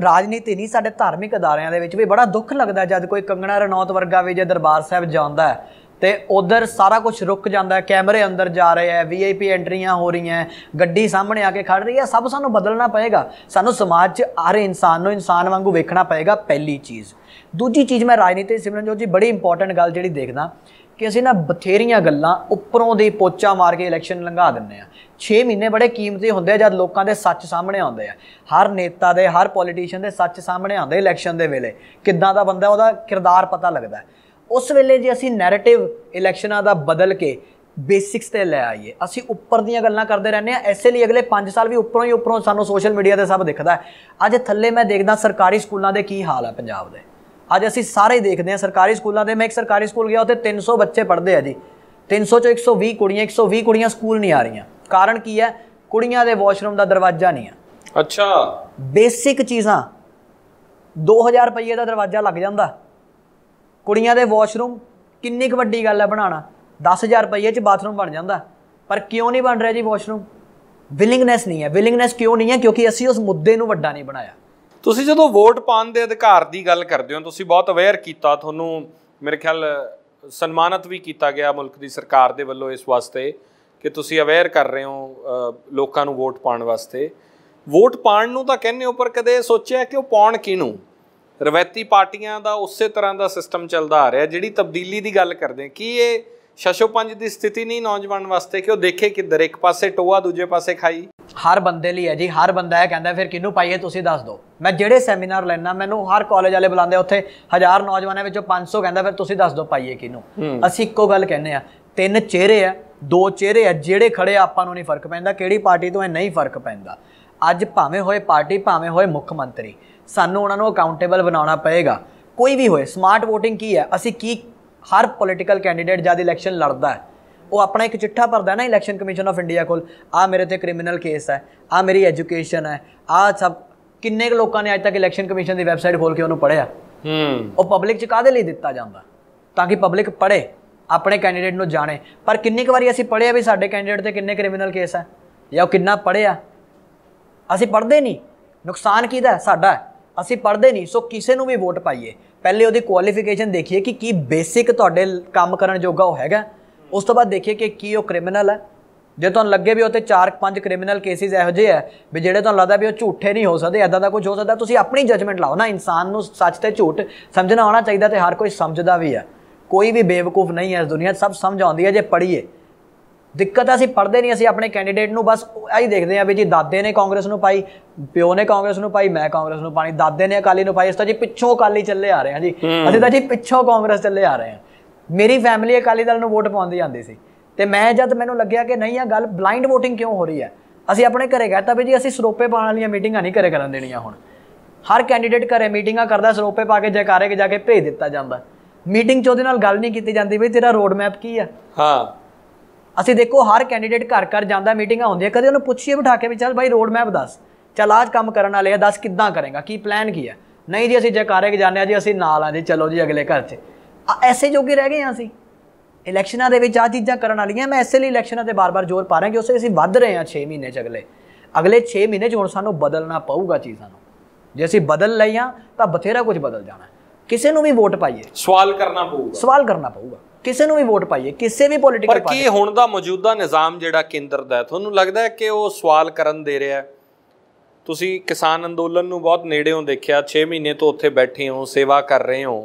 ਰਾਜਨੀਤੀ ਨਹੀਂ ਸਾਡੇ ਧਾਰਮਿਕ ਅਦਾਰਿਆਂ ਦੇ ਵਿੱਚ ਵੀ ਬੜਾ ਦੁੱਖ ਲੱਗਦਾ ਜਦ ਕੋਈ ਕੰਗਣਾ ਰਣੌਤ ਵਰਗਾ ਵੀ ਜੇ ਦਰਬਾਰ ਸਾਹਿਬ ਜਾਂਦਾ ਹੈ ਤੇ ਉਧਰ ਸਾਰਾ ਕੁਝ ਰੁਕ ਜਾਂਦਾ ਹੈ ਕੈਮਰੇ ਅੰਦਰ ਜਾ ਰਹੇ ਹੈ ਵੀਆਈਪੀ ਐਂਟਰੀਆਂ ਹੋ ਰਹੀਆਂ ਗੱਡੀ ਸਾਹਮਣੇ ਆ ਕੇ ਖੜ ਰਹੀ ਹੈ ਸਭ ਸਾਨੂੰ ਬਦਲਣਾ ਪਏਗਾ ਸਾਨੂੰ ਸਮਾਜ 'ਚ ਹਰ ਇਨਸਾਨ ਨੂੰ ਇਨਸਾਨ ਵਾਂਗੂ ਵੇਖਣਾ ਪਏਗਾ ਪਹਿਲੀ ਚੀਜ਼ ਦੂਜੀ ਚੀਜ਼ ਮੈਂ ਰਾਜਨੀਤੀ ਸਿਮਰਨਜੋਤ ਜੀ ਬੜੀ ਇੰਪੋਰਟੈਂਟ ਗੱਲ ਜਿਹੜੀ ਦੇਖਦਾ ਕਿ ਅਸੀਂ ਨਾ ਬਥੇਰੀਆਂ ਗੱਲਾਂ ਉੱਪਰੋਂ ਦੇ ਪੋਚਾ ਮਾਰ ਕੇ ਇਲੈਕਸ਼ਨ ਲੰਘਾ ਦਿੰਨੇ ਆ 6 ਮਹੀਨੇ ਬੜੇ ਕੀਮਤੀ ਹੁੰਦੇ ਆ ਜਦ ਲੋਕਾਂ ਦੇ ਸੱਚ ਸਾਹਮਣੇ ਆਉਂਦੇ ਆ ਹਰ ਨੇਤਾ ਦੇ ਹਰ ਪੋਲੀਟੀਸ਼ੀਅਨ ਦੇ ਸੱਚ ਸਾਹਮਣੇ ਆਉਂਦੇ ਇਲੈਕਸ਼ਨ ਦੇ ਵੇਲੇ ਕਿੱਦਾਂ ਦਾ ਬੰਦਾ ਉਹਦਾ ਕਿਰਦਾਰ ਪਤਾ ਲੱਗਦਾ ਉਸ ਵੇਲੇ ਜੇ ਅਸੀਂ ਨੈਰੇਟਿਵ ਇਲੈਕਸ਼ਨਾਂ ਦਾ ਬਦਲ ਕੇ ਬੇਸਿਕਸ ਤੇ ਲੈ ਆਈਏ ਅਸੀਂ ਉੱਪਰ ਦੀਆਂ ਗੱਲਾਂ ਕਰਦੇ ਰਹਿੰਦੇ ਆ ਐਸੇ ਲਈ ਅਗਲੇ 5 ਸਾਲ ਵੀ ਉੱਪਰੋਂ ਹੀ ਉੱਪਰੋਂ ਸਾਨੂੰ ਸੋਸ਼ਲ ਮੀਡੀਆ ਤੇ ਸਭ ਦਿਖਦਾ ਅੱਜ ਥੱਲੇ ਮੈਂ ਦੇਖਦਾ ਸਰਕਾਰੀ ਸਕੂਲਾਂ ਦੇ ਕੀ ਹਾਲ ਆ ਪੰਜਾਬ ਦੇ ਅੱਜ ਅਸੀਂ ਸਾਰੇ ਦੇਖਦੇ ਆ ਸਰਕਾਰੀ ਸਕੂਲਾਂ ਦੇ ਮੈਂ ਇੱਕ ਸਰਕਾਰੀ ਸਕੂਲ ਗਿਆ ਉੱਥੇ 300 ਬੱਚੇ ਪੜ੍ਹਦੇ ਆ ਜੀ 300 ਚੋਂ 120 ਕੁੜੀਆਂ 120 ਕੁੜੀਆਂ ਸਕੂਲ ਨਹੀਂ ਆ ਰਹੀਆਂ ਕਾਰਨ ਕੀ ਹੈ ਕੁੜੀਆਂ ਦੇ ਵਾਸ਼ਰੂਮ ਦਾ ਦਰਵਾਜ਼ਾ ਨਹੀਂ ਆ ਅੱਛਾ ਬੇਸਿਕ ਚੀਜ਼ਾਂ 2000 ਰੁਪਏ ਦਾ ਦਰਵਾਜ਼ਾ ਲੱਗ ਜਾਂਦਾ ਕੁੜੀਆਂ ਦੇ ਵਾਸ਼ਰੂਮ ਕਿੰਨੀ ਕੁ ਵੱਡੀ ਗੱਲ ਹੈ ਬਣਾਉਣਾ 10000 ਰੁਪਏ ਚ ਬਾਥਰੂਮ ਬਣ ਜਾਂਦਾ ਪਰ ਕਿਉਂ ਨਹੀਂ ਬਣ ਰਿਹਾ ਜੀ ਵਾਸ਼ਰੂਮ ਵਿਲਿੰਗਨੈਸ ਨਹੀਂ ਹੈ ਵਿਲਿੰਗਨੈਸ ਕਿਉਂ ਨਹੀਂ ਹੈ ਕਿਉਂਕਿ ਅਸੀਂ ਉਸ ਮੁੱਦੇ ਨੂੰ ਵੱਡਾ ਨਹੀਂ ਬਣਾਇਆ ਤੁਸੀਂ ਜਦੋਂ ਵੋਟ ਪਾਉਣ ਦੇ ਅਧਿਕਾਰ ਦੀ ਗੱਲ ਕਰਦੇ ਹੋ ਤੁਸੀਂ ਬਹੁਤ ਅਵੇਅਰ ਕੀਤਾ ਤੁਹਾਨੂੰ ਮੇਰੇ ਖਿਆਲ ਸਨਮਾਨਿਤ ਵੀ ਕੀਤਾ ਗਿਆ ਮੁਲਕ ਦੀ ਸਰਕਾਰ ਦੇ ਵੱਲੋਂ ਇਸ ਵਾਸਤੇ ਕਿ ਤੁਸੀਂ ਅਵੇਅਰ ਕਰ ਰਹੇ ਹੋ ਲੋਕਾਂ ਨੂੰ ਵੋਟ ਪਾਉਣ ਵਾਸਤੇ ਵੋਟ ਪਾਉਣ ਨੂੰ ਤਾਂ ਕਹਿੰਨੇ ਹੋ ਪਰ ਕਦੇ ਸੋਚਿਆ ਕਿ ਉਹ ਪਾਉਣ ਕਿਨੂੰ ਰਵਾਇਤੀ ਪਾਰਟੀਆਂ ਦਾ ਉਸੇ ਤਰ੍ਹਾਂ ਦਾ ਸਿਸਟਮ ਚੱਲਦਾ ਆ ਰਿਹਾ ਜਿਹੜੀ ਤਬਦੀਲੀ ਦੀ ਗੱਲ ਕਰਦੇ ਕੀ ਇਹ ਸ਼ਸ਼ੋਪੰਜ ਦੀ ਸਥਿਤੀ ਨਹੀਂ ਨੌਜਵਾਨ ਵਾਸਤੇ ਕਿ ਉਹ ਦੇਖੇ ਕਿੱਧਰ ਇੱਕ ਪਾਸੇ ਟੋਆ ਦੂਜੇ ਪਾਸੇ ਖਾਈ ਹਰ ਬੰਦੇ ਲਈ ਹੈ ਜੀ ਹਰ ਬੰਦਾ ਇਹ ਕਹਿੰਦਾ ਫਿਰ ਕਿਹਨੂੰ ਪਾਈਏ ਤੁਸੀਂ ਦੱਸ ਦਿਓ ਮੈਂ ਜਿਹੜੇ ਸੈਮੀਨਾਰ ਲੈਣਾ ਮੈਨੂੰ ਹਰ ਕਾਲਜ ਵਾਲੇ ਬੁਲਾਉਂਦੇ ਉੱਥੇ ਹਜ਼ਾਰ ਨੌਜਵਾਨਾਂ ਵਿੱਚੋਂ 500 ਕਹਿੰਦਾ ਫਿਰ ਤੁਸੀਂ ਦੱਸ ਦਿਓ ਪਾਈਏ ਕਿਹਨੂੰ ਅਸੀਂ ਇੱਕੋ ਗੱਲ ਕਹਿੰਨੇ ਆ ਤਿੰਨ ਚਿਹਰੇ ਆ ਦੋ ਚਿਹਰੇ ਆ ਜਿਹੜੇ ਖੜੇ ਆਪਾਂ ਨੂੰ ਨਹੀਂ ਫਰਕ ਪੈਂਦਾ ਕਿਹੜੀ ਪਾਰਟੀ ਤੋਂ ਇਹ ਨਹੀਂ ਫਰਕ ਪੈਂਦਾ ਅੱਜ ਭਾਵੇਂ ਹੋਏ ਪਾਰਟੀ ਭਾਵੇਂ ਹੋਏ ਮੁੱਖ ਮੰਤਰੀ ਸਾਨੂੰ ਉਹਨਾਂ ਨੂੰ ਅਕਾਊਂਟੇਬਲ ਬਣਾਉਣਾ ਪਏਗਾ ਕੋਈ ਵੀ ਹੋਏ ਸਮਾਰਟ VOTING ਕੀ ਹੈ ਅਸੀਂ ਕੀ ਹਰ ਪੋਲੀਟੀਕਲ ਕੈਂਡੀਡੇਟ ਜਦ ਇਲੈਕਸ਼ਨ ਲੜਦਾ ਹੈ ਉਹ ਆਪਣਾ ਇੱਕ ਚਿੱਠਾ ਭਰਦਾ ਹੈ ਨਾ ਇਲੈਕਸ਼ਨ ਕਮਿਸ਼ਨ ਆਫ ਇੰਡੀਆ ਕੋਲ ਆ ਮੇਰੇ ਤੇ ਕ੍ਰਿਮੀਨਲ ਕੇਸ ਹੈ ਆ ਮੇਰੀ ਐਜੂਕੇਸ਼ਨ ਹੈ ਆ ਸਭ ਕਿੰਨੇ ਕੁ ਲੋਕਾਂ ਨੇ ਅੱਜ ਤੱਕ ਇਲੈਕਸ਼ਨ ਕਮਿਸ਼ਨ ਦੀ ਵੈਬਸਾਈਟ ਖੋਲ ਕੇ ਉਹਨੂੰ ਪੜਿਆ ਹੂੰ ਉਹ ਪਬਲਿਕ ਚ ਕਾਦੇ ਲਈ ਦਿੱਤਾ ਜਾਂਦਾ ਤਾਂ ਕਿ ਪਬਲਿਕ ਪੜੇ ਆਪਣੇ ਕੈਂਡੀਡੇਟ ਨੂੰ ਜਾਣੇ ਪਰ ਕਿੰਨੀ ਕੁ ਵਾਰੀ ਅਸੀਂ ਪੜਿਆ ਵੀ ਸਾਡੇ ਕੈਂਡੀਡੇਟ ਤੇ ਕਿੰਨੇ ਕ੍ਰਿਮੀਨਲ ਕੇਸ ਹੈ ਜਾਂ ਉਹ ਕਿੰਨਾ ਪੜਿਆ ਅਸੀਂ ਪੜਦੇ ਨਹੀਂ ਨੁਕਸਾਨ ਕੀਦਾ ਸਾਡਾ ਹੈ ਅਸੀਂ ਪੜਦੇ ਨਹੀਂ ਸੋ ਕਿਸੇ ਨੂੰ ਵੀ ਵੋਟ ਪਾਈਏ ਪਹਿਲੇ ਉਹਦੀ ਕੁਆਲੀਫਿਕੇਸ਼ਨ ਦੇਖੀਏ ਕਿ ਕੀ ਬੇਸਿਕ ਤੁਹਾਡੇ ਕੰਮ ਕਰਨ ਜੋਗਾ ਉਹ ਹੈਗਾ ਉਸ ਤੋਂ ਬਾਅਦ ਦੇਖੀਏ ਕਿ ਕੀ ਉਹ ਕ੍ਰਿਮੀਨਲ ਹੈ ਜੇ ਤੁਹਾਨੂੰ ਲੱਗੇ ਵੀ ਉਹਤੇ 4-5 ਕ੍ਰਿਮੀਨਲ ਕੇਸਿਸ ਇਹੋ ਜਿਹੇ ਆ ਵੀ ਜਿਹੜੇ ਤੁਹਾਨੂੰ ਲੱਗਦਾ ਵੀ ਉਹ ਝੂਠੇ ਨਹੀਂ ਹੋ ਸਕਦੇ ਐਦਾਂ ਦਾ ਕੁਝ ਹੋ ਸਕਦਾ ਤੁਸੀਂ ਆਪਣੀ ਜਜਮੈਂਟ ਲਾਓ ਨਾ ਇਨਸਾਨ ਨੂੰ ਸੱਚ ਤੇ ਝੂਠ ਸਮਝਣਾ ਆਉਣਾ ਚਾਹੀਦਾ ਤੇ ਹਰ ਕੋਈ ਸਮਝਦਾ ਵੀ ਆ ਕੋਈ ਵੀ ਬੇਵਕੂਫ ਨਹੀਂ ਹੈ ਇਸ ਦੁਨੀਆ 'ਚ ਸਭ ਸਮਝ ਆਉਂਦੀ ਹੈ ਜੇ ਪੜ੍ਹੀਏ ਦਿੱਕਤ ਅਸੀਂ ਪੜਦੇ ਨਹੀਂ ਅਸੀਂ ਆਪਣੇ ਕੈਂਡੀਡੇਟ ਨੂੰ ਬਸ ਆਹੀ ਦੇਖਦੇ ਆ ਵੀ ਜੀ ਦਾਦੇ ਨੇ ਕਾਂਗਰਸ ਨੂੰ ਪਾਈ ਪਿਓ ਨੇ ਕਾਂਗਰਸ ਨੂੰ ਪਾਈ ਮੈਂ ਕਾਂਗਰਸ ਨੂੰ ਪਾਣੀ ਦਾਦੇ ਨੇ ਅਕਾਲੀ ਨੂੰ ਪਾਈ ਇਸ ਤਾਂ ਜੀ ਪਿੱਛੋਂ ਅਕਾਲੀ ਚੱਲੇ ਆ ਰਹੇ ਹਾਂ ਜੀ ਅਸੀਂ ਤਾਂ ਜੀ ਪਿੱਛੋਂ ਕਾਂਗਰਸ ਚੱਲੇ ਆ ਰਹੇ ਹਾਂ ਮੇਰੀ ਫੈਮਿਲੀ ਅਕਾਲੀ ਦਲ ਨੂੰ ਵੋਟ ਪਾਉਂਦੀ ਜਾਂਦੀ ਸੀ ਤੇ ਮੈਂ ਜਦ ਮੈਨੂੰ ਲੱਗਿਆ ਕਿ ਨਹੀਂ ਆ ਗੱਲ ਬਲਾਈਂਡ ਵੋਟਿੰਗ ਕਿਉਂ ਹੋ ਰਹੀ ਹੈ ਅਸੀਂ ਆਪਣੇ ਘਰੇ ਕਹਤਾ ਵੀ ਜੀ ਅਸੀਂ ਸਰੋਪੇ ਪਾਣ ਵਾਲੀਆਂ ਮੀਟਿੰਗਾਂ ਨਹੀਂ ਕਰੇ ਕਰਨ ਦੇਣੀਆਂ ਹੁਣ ਹਰ ਕੈਂਡੀਡੇਟ ਘਰੇ ਮੀਟਿੰਗਾਂ ਕਰਦਾ ਸਰੋਪੇ ਪਾ ਕੇ ਜੈਕਾਰੇ ਕੇ ਜਾ ਕੇ ਭੇਜ ਦਿੱਤਾ ਜਾਂਦਾ ਮੀਟਿੰਗ ਚ ਉਹਦੇ ਨਾਲ ਗੱਲ ਨਹੀਂ ਕੀਤੀ ਜਾਂਦੀ ਵੀ ਤੇਰਾ ਰੋਡ ਮੈਪ ਕੀ ਆ ਹਾਂ ਅਸੀਂ ਦੇਖੋ ਹਰ ਕੈਂਡੀਡੇਟ ਘਰ ਘਰ ਜਾਂਦਾ ਮੀਟਿੰਗਾਂ ਹੁੰਦੀਆਂ ਕਦੇ ਉਹਨੂੰ ਪੁੱਛੀਏ ਬਿਠਾ ਕੇ ਵੀ ਚੱਲ ਭਾਈ ਰੋਡ ਮੈਪ ਦੱਸ ਚੱਲ ਆਜ ਕੰਮ ਕਰਨ ਵਾਲੇ ਆ ਦੱਸ ਕਿੱਦਾਂ ਕਰੇਗਾ ਕੀ ਪਲਾਨ ਕੀ ਹੈ ਨਹੀਂ ਜੀ ਅਸੀਂ ਜਕਾਰੇ ਕੇ ਜਾਂਦੇ ਆ ਜੀ ਅਸੀਂ ਨਾਲ ਆ ਜੀ ਚਲੋ ਜੀ ਅਗਲੇ ਘਰ 'ਚ ਐਸੇ ਜੋਗੇ ਰਹਿ ਗਏ ਆ ਅਸੀਂ ਇਲੈਕਸ਼ਨਾਂ ਦੇ ਵਿੱਚ ਆ ਚੀਜ਼ਾਂ ਕਰਨ ਵਾਲੀਆਂ ਮੈਂ ਐਸੇ ਲਈ ਇਲੈਕਸ਼ਨਾਂ ਤੇ ਬਾਰ-ਬਾਰ ਜ਼ੋਰ ਪਾ ਰਿਹਾ ਕਿ ਉਸੇ ਅਸੀਂ ਵੱਧ ਰਹੇ ਆ 6 ਮਹੀਨੇ ਚ ਅਗਲੇ ਅਗਲੇ 6 ਮਹੀਨੇ ਚ ਹੁਣ ਸਾਨੂੰ ਬਦਲਣਾ ਪਊਗਾ ਚੀਜ਼ਾਂ ਨੂੰ ਜੇ ਅਸੀਂ ਬਦਲ ਲਈਆਂ ਤਾਂ ਬਥੇਰਾ ਕੁਝ ਬਦਲ ਜਾਣਾ ਕਿਸੇ ਨੂੰ ਵੀ ਵੋਟ ਪਾਈਏ ਸਵਾਲ ਕਰਨਾ ਪਊਗਾ ਸਵਾਲ ਕਰਨਾ ਪਊਗਾ ਕਿਸੇ ਨੂੰ ਵੀ ਵੋਟ ਪਾਈਏ ਕਿਸੇ ਵੀ ਪੋਲੀਟੀਕਲ ਪਾਰਟੀ ਪਰ ਕੀ ਹੁਣ ਦਾ ਮੌਜੂਦਾ ਨਿਜ਼ਾਮ ਜਿਹੜਾ ਕੇਂਦਰ ਦਾ ਤੁਹਾਨੂੰ ਲੱਗਦਾ ਹੈ ਕਿ ਉਹ ਸਵਾਲ ਕਰਨ ਦੇ ਰਿਹਾ ਹੈ ਤੁਸੀਂ ਕਿਸਾਨ ਅੰਦੋਲਨ ਨੂੰ ਬਹੁਤ ਨੇੜਿਓਂ ਦੇਖਿਆ 6 ਮਹੀਨੇ ਤੋਂ ਉੱਥੇ ਬੈਠੇ ਹੋ ਸੇਵਾ ਕਰ ਰਹੇ ਹੋ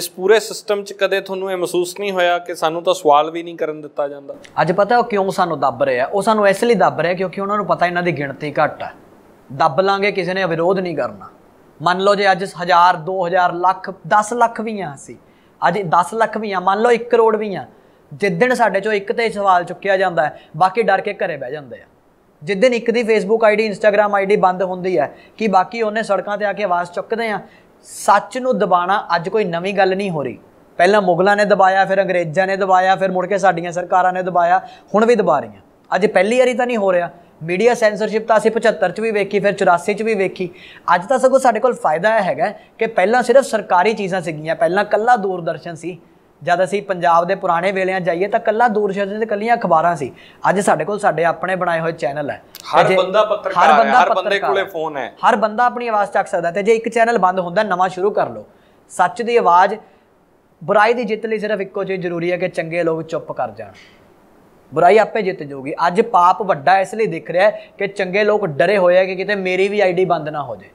ਇਸ ਪੂਰੇ ਸਿਸਟਮ 'ਚ ਕਦੇ ਤੁਹਾਨੂੰ ਇਹ ਮਹਿਸੂਸ ਨਹੀਂ ਹੋਇਆ ਕਿ ਸਾਨੂੰ ਤਾਂ ਸਵਾਲ ਵੀ ਨਹੀਂ ਕਰਨ ਦਿੱਤਾ ਜਾਂਦਾ ਅੱਜ ਪਤਾ ਉਹ ਕਿਉਂ ਸਾਨੂੰ ਦੱਬ ਰਿਹਾ ਉਹ ਸਾਨੂੰ ਇਸ ਲਈ ਦੱਬ ਰਿਹਾ ਕਿਉਂਕਿ ਉਹਨਾਂ ਨੂੰ ਪਤਾ ਇਹਨਾਂ ਦੀ ਗਿਣਤੀ ਘੱਟ ਹੈ ਦੱਬ ਲਾਂਗੇ ਕਿਸੇ ਨੇ ਵਿਰੋਧ ਨਹੀਂ ਕਰਨਾ ਮੰਨ ਲਓ ਜੇ ਅੱਜ 1000 2000 ਲੱਖ 10 ਲੱਖ ਵੀ ਆ ਸੀ ਅੱਜ 10 ਲੱਖ ਵੀ ਆ ਮੰਨ ਲਓ 1 ਕਰੋੜ ਵੀ ਆ ਦਿਨ ਸਾਡੇ ਚੋਂ ਇੱਕ ਤੇ ਸਵਾਲ ਚੁੱਕਿਆ ਜਾਂਦਾ ਹੈ ਬਾਕੀ ਡਰ ਕੇ ਘਰੇ ਬਹਿ ਜਾਂਦੇ ਆ ਦਿਨ ਇੱਕ ਦੀ ਫੇਸਬੁੱਕ ਆਈਡੀ ਇੰਸਟਾਗ੍ਰam ਆਈਡੀ ਬੰਦ ਹੁੰਦੀ ਹੈ ਕਿ ਬਾਕੀ ਉਹਨੇ ਸੜਕਾਂ ਤੇ ਆ ਕੇ ਆਵਾਜ਼ ਚੁੱਕਦੇ ਆ ਸੱਚ ਨੂੰ ਦਬਾਣਾ ਅੱਜ ਕੋਈ ਨਵੀਂ ਗੱਲ ਨਹੀਂ ਹੋ ਰਹੀ ਪਹਿਲਾਂ ਮੁਗਲਾਂ ਨੇ ਦਬਾਇਆ ਫਿਰ ਅੰਗਰੇਜ਼ਾਂ ਨੇ ਦਬਾਇਆ ਫਿਰ ਮੁੜ ਕੇ ਸਾਡੀਆਂ ਸਰਕਾਰਾਂ ਨੇ ਦਬਾਇਆ ਹੁਣ ਵੀ ਦਬਾ ਰਹੀਆਂ ਅੱਜ ਪਹਿਲੀ ਵਾਰੀ ਤਾਂ ਨਹੀਂ ਹੋ ਰਿਹਾ ਮੀਡੀਆ ਸੈਂਸਰਸ਼ਿਪ ਤਾਂ ਅਸੀਂ 75 ਚ ਵੀ ਵੇਖੀ ਫਿਰ 84 ਚ ਵੀ ਵੇਖੀ ਅੱਜ ਤਾਂ ਸਗੋਂ ਸਾਡੇ ਕੋਲ ਫਾਇਦਾ ਹੈ ਹੈਗਾ ਕਿ ਪਹਿਲਾਂ ਸਿਰਫ ਸਰਕਾਰੀ ਚੀਜ਼ਾਂ ਸੀਗੀਆਂ ਪਹਿਲਾਂ ਕੱਲਾ ਦੂਰਦਰਸ਼ਨ ਸੀ ਜਦ ਅਸੀਂ ਪੰਜਾਬ ਦੇ ਪੁਰਾਣੇ ਵੇਲਿਆਂ ਜਾਈਏ ਤਾਂ ਕੱਲਾ ਦੂਰਦਰਸ਼ਨ ਤੇ ਕੱਲੀਆਂ ਅਖਬਾਰਾਂ ਸੀ ਅੱਜ ਸਾਡੇ ਕੋਲ ਸਾਡੇ ਆਪਣੇ ਬਣਾਏ ਹੋਏ ਚੈਨਲ ਹੈ ਹਰ ਬੰਦਾ ਪੱਤਰਕਾਰ ਹੈ ਹਰ ਬੰਦੇ ਕੋਲੇ ਫੋਨ ਹੈ ਹਰ ਬੰਦਾ ਆਪਣੀ ਆਵਾਜ਼ ਚੱਕ ਸਕਦਾ ਤੇ ਜੇ ਇੱਕ ਚੈਨਲ ਬੰਦ ਹੁੰਦਾ ਨਵਾਂ ਸ਼ੁਰੂ ਕਰ ਲਓ ਸੱਚ ਦੀ ਆਵਾਜ਼ ਬੁਰਾਈ ਦੀ ਜਿੱਤ ਲਈ ਸਿਰਫ ਇੱਕੋ ਚੀਜ਼ ਜ਼ਰੂਰੀ ਹੈ ਕਿ ਚੰਗੇ ਲੋਕ ਚੁੱਪ ਕਰ ਜਾਣ ਬੁਰਾਈ ਆਪੇ ਜਿੱਤ ਜਾਊਗੀ ਅੱਜ ਪਾਪ ਵੱਡਾ ਇਸ ਲਈ ਦਿਖ ਰਿਹਾ ਕਿ ਚੰਗੇ ਲੋਕ ਡਰੇ ਹੋਏ ਆ ਕਿ ਕਿਤੇ ਮੇਰੀ ਵੀ ਆਈਡੀ ਬੰਦ ਨਾ ਹੋ ਜਾਏ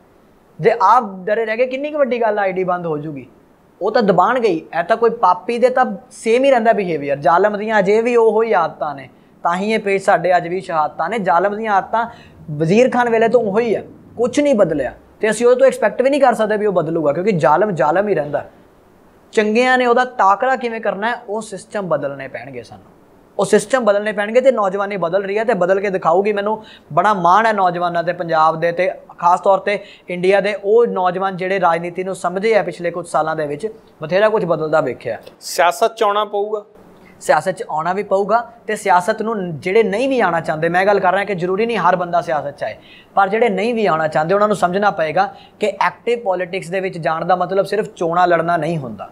ਜੇ ਆਪ ਡਰੇ ਰਹਿ ਗਏ ਕਿੰਨੀ ਕੁ ਵੱਡੀ ਗੱਲ ਆਈਡੀ ਬੰਦ ਹੋ ਜੂਗੀ ਉਹ ਤਾਂ ਦਬਾਣ ਗਈ ਐ ਤਾਂ ਕੋਈ ਪਾਪੀ ਦੇ ਤਾਂ ਸੇਮ ਹੀ ਰਹਿੰਦਾ ਬਿਹੇਵੀਅਰ ਜ਼ਾਲਮ ਦੀਆਂ ਅਜੇ ਵੀ ਉਹੋ ਹੀ ਆਦਤਾਂ ਨੇ ਤਾਂ ਹੀ ਇਹ ਪੇਜ ਸਾਡੇ ਅੱਜ ਵੀ ਸ਼ਹਾਦਤਾਂ ਨੇ ਜ਼ਾਲਮ ਦੀਆਂ ਆਦਤਾਂ ਵਜ਼ੀਰ ਖਾਨ ਵੇਲੇ ਤੋਂ ਉਹੋ ਹੀ ਆ ਕੁਝ ਨਹੀਂ ਬਦਲਿਆ ਤੇ ਅਸੀਂ ਉਹ ਤੋਂ ਐਕਸਪੈਕਟ ਵੀ ਨਹੀਂ ਕਰ ਸਕਦੇ ਵੀ ਉਹ ਬਦਲੂਗਾ ਕਿਉਂਕਿ ਜ਼ਾਲਮ ਜ਼ਾਲਮ ਹੀ ਰਹਿੰਦਾ ਚੰਗਿਆਂ ਨੇ ਉਹਦਾ ਤਾਕਰਾ ਕਿਵੇਂ ਕਰਨਾ ਹੈ ਉਹ ਸਿਸਟਮ ਬਦਲਨੇ ਪੈਣਗੇ ਸਾਨੂੰ ਉਹ ਸਿਸਟਮ ਬਦਲਨੇ ਪੈਣਗੇ ਤੇ ਨੌਜਵਾਨੀ ਬਦਲ ਰਹੀ ਹੈ ਤੇ ਬਦਲ ਕੇ ਦਿਖਾਊਗੀ ਮੈਨੂੰ ਬੜਾ ਮਾਣ ਹੈ ਨੌਜਵਾਨਾਂ ਤੇ ਪੰਜਾਬ ਦੇ ਤੇ ਖਾਸ ਤੌਰ ਤੇ ਇੰਡੀਆ ਦੇ ਉਹ ਨੌਜਵਾਨ ਜਿਹੜੇ ਰਾਜਨੀਤੀ ਨੂੰ ਸਮਝੇ ਆ ਪਿਛਲੇ ਕੁਝ ਸਾਲਾਂ ਦੇ ਵਿੱਚ ਬਥੇਰਾ ਕੁਝ ਬਦਲਦਾ ਵੇਖਿਆ ਸਿਆਸਤ ਚ ਆਉਣਾ ਪਊਗਾ ਸਿਆਸਤ 'ਚ ਆਉਣਾ ਵੀ ਪਊਗਾ ਤੇ ਸਿਆਸਤ ਨੂੰ ਜਿਹੜੇ ਨਹੀਂ ਵੀ ਆਉਣਾ ਚਾਹੁੰਦੇ ਮੈਂ ਗੱਲ ਕਰ ਰਿਹਾ ਕਿ ਜ਼ਰੂਰੀ ਨਹੀਂ ਹਰ ਬੰਦਾ ਸਿਆਸਤ 'ਚ ਆਏ ਪਰ ਜਿਹੜੇ ਨਹੀਂ ਵੀ ਆਉਣਾ ਚਾਹੁੰਦੇ ਉਹਨਾਂ ਨੂੰ ਸਮਝਣਾ ਪਏਗਾ ਕਿ ਐਕਟਿਵ ਪੋਲਿਟਿਕਸ ਦੇ ਵਿੱਚ ਜਾਣ ਦਾ ਮਤਲਬ ਸਿਰਫ ਚੋਣਾਂ ਲੜਨਾ ਨਹੀਂ ਹੁੰਦਾ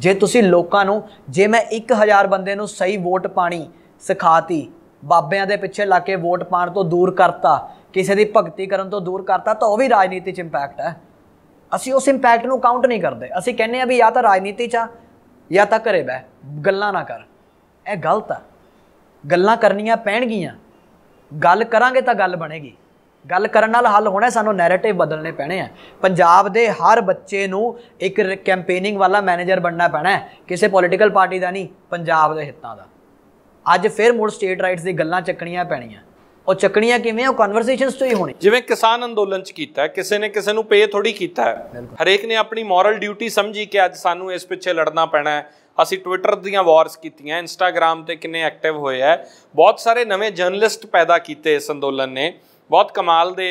ਜੇ ਤੁਸੀਂ ਲੋਕਾਂ ਨੂੰ ਜੇ ਮੈਂ 1000 ਬੰਦੇ ਨੂੰ ਸਹੀ ਵੋਟ ਪਾਣੀ ਸਿਖਾਤੀ ਬਾਬਿਆਂ ਦੇ ਪਿੱਛੇ ਲਾ ਕੇ ਵੋਟ ਪਾਣ ਤੋਂ ਦੂਰ ਕਰਤਾ ਕਿਸੇ ਦੀ ਭਗਤੀ ਕਰਨ ਤੋਂ ਦੂਰ ਕਰਤਾ ਤਾਂ ਉਹ ਵੀ ਰਾਜਨੀਤੀ 'ਚ ਇੰਪੈਕਟ ਹੈ ਅਸੀਂ ਉਸ ਇੰਪੈਕਟ ਨੂੰ ਕਾਊਂਟ ਨਹੀਂ ਕਰਦੇ ਅਸੀਂ ਕਹਿੰਨੇ ਆ ਵੀ ਜਾਂ ਤਾਂ ਰਾਜਨੀਤੀ 'ਚ ਜਾਂ ਤਾਂ ਘਰੇ ਬੈ ਗੱਲਾਂ ਨਾ ਕਰ ਇਹ ਗਲਤ ਆ ਗੱਲਾਂ ਕਰਨੀਆਂ ਪੈਣਗੀਆਂ ਗੱਲ ਕਰਾਂਗੇ ਤਾਂ ਗੱਲ ਬਣੇਗੀ ਗੱਲ ਕਰਨ ਨਾਲ ਹੱਲ ਹੋਣਾ ਸਾਨੂੰ ਨੈਰੇਟਿਵ ਬਦਲਨੇ ਪੈਣੇ ਆ ਪੰਜਾਬ ਦੇ ਹਰ ਬੱਚੇ ਨੂੰ ਇੱਕ ਕੈਂਪੇਨਿੰਗ ਵਾਲਾ ਮੈਨੇਜਰ ਬਣਨਾ ਪੈਣਾ ਕਿਸੇ ਪੋਲੀਟੀਕਲ ਪਾਰਟੀ ਦਾ ਨਹੀਂ ਪੰਜਾਬ ਦੇ ਹਿੱਤਾਂ ਦਾ ਅੱਜ ਫਿਰ ਮੁੜ ਸਟੇਟ ਰਾਈਟਸ ਦੀ ਗੱਲਾਂ ਚੱਕਣੀਆਂ ਪੈਣੀਆਂ ਉਹ ਚੱਕਣੀਆਂ ਕਿਵੇਂ ਉਹ ਕਨਵਰਸੇਸ਼ਨਸ ਤੋਂ ਹੀ ਹੋਣੀ ਜਿਵੇਂ ਕਿਸਾਨ ਅੰਦੋਲਨ ਚ ਕੀਤਾ ਕਿਸੇ ਨੇ ਕਿਸੇ ਨੂੰ ਪੇ ਥੋੜੀ ਕੀਤਾ ਹਰੇਕ ਨੇ ਆਪਣੀ ਮੋਰਲ ਡਿਊਟੀ ਸਮਝੀ ਕਿ ਅੱਜ ਸਾਨੂੰ ਇਸ ਪਿੱਛੇ ਲੜਨਾ ਪੈਣਾ ਹੈ ਅਸੀਂ ਟਵਿੱਟਰ ਦੀਆਂ ਵਾਰਸ ਕੀਤੀਆਂ ਇੰਸਟਾਗ੍ਰam ਤੇ ਕਿੰਨੇ ਐਕਟਿਵ ਹੋਏ ਆ ਬਹੁਤ ਸਾਰੇ ਨਵੇਂ ਜਰਨਲਿਸਟ ਪੈਦਾ ਕੀਤੇ ਇਸ ਅੰਦੋਲਨ ਨੇ ਬਹੁਤ ਕਮਾਲ ਦੇ